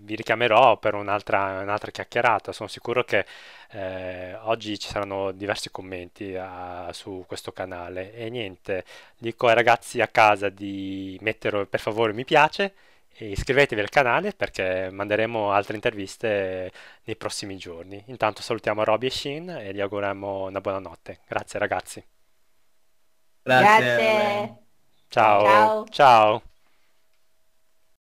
vi richiamerò per un'altra, un'altra, chiacchierata. Sono sicuro che eh, oggi ci saranno diversi commenti a, ah, su questo canale. E niente, dico ai ragazzi a casa di mettere per favore mi piace iscrivetevi al canale perché manderemo altre interviste nei prossimi giorni. Intanto salutiamo Roby e Shin e gli auguriamo una buona notte. Grazie ragazzi. Grazie. Grazie. Ciao. Ciao. Ciao.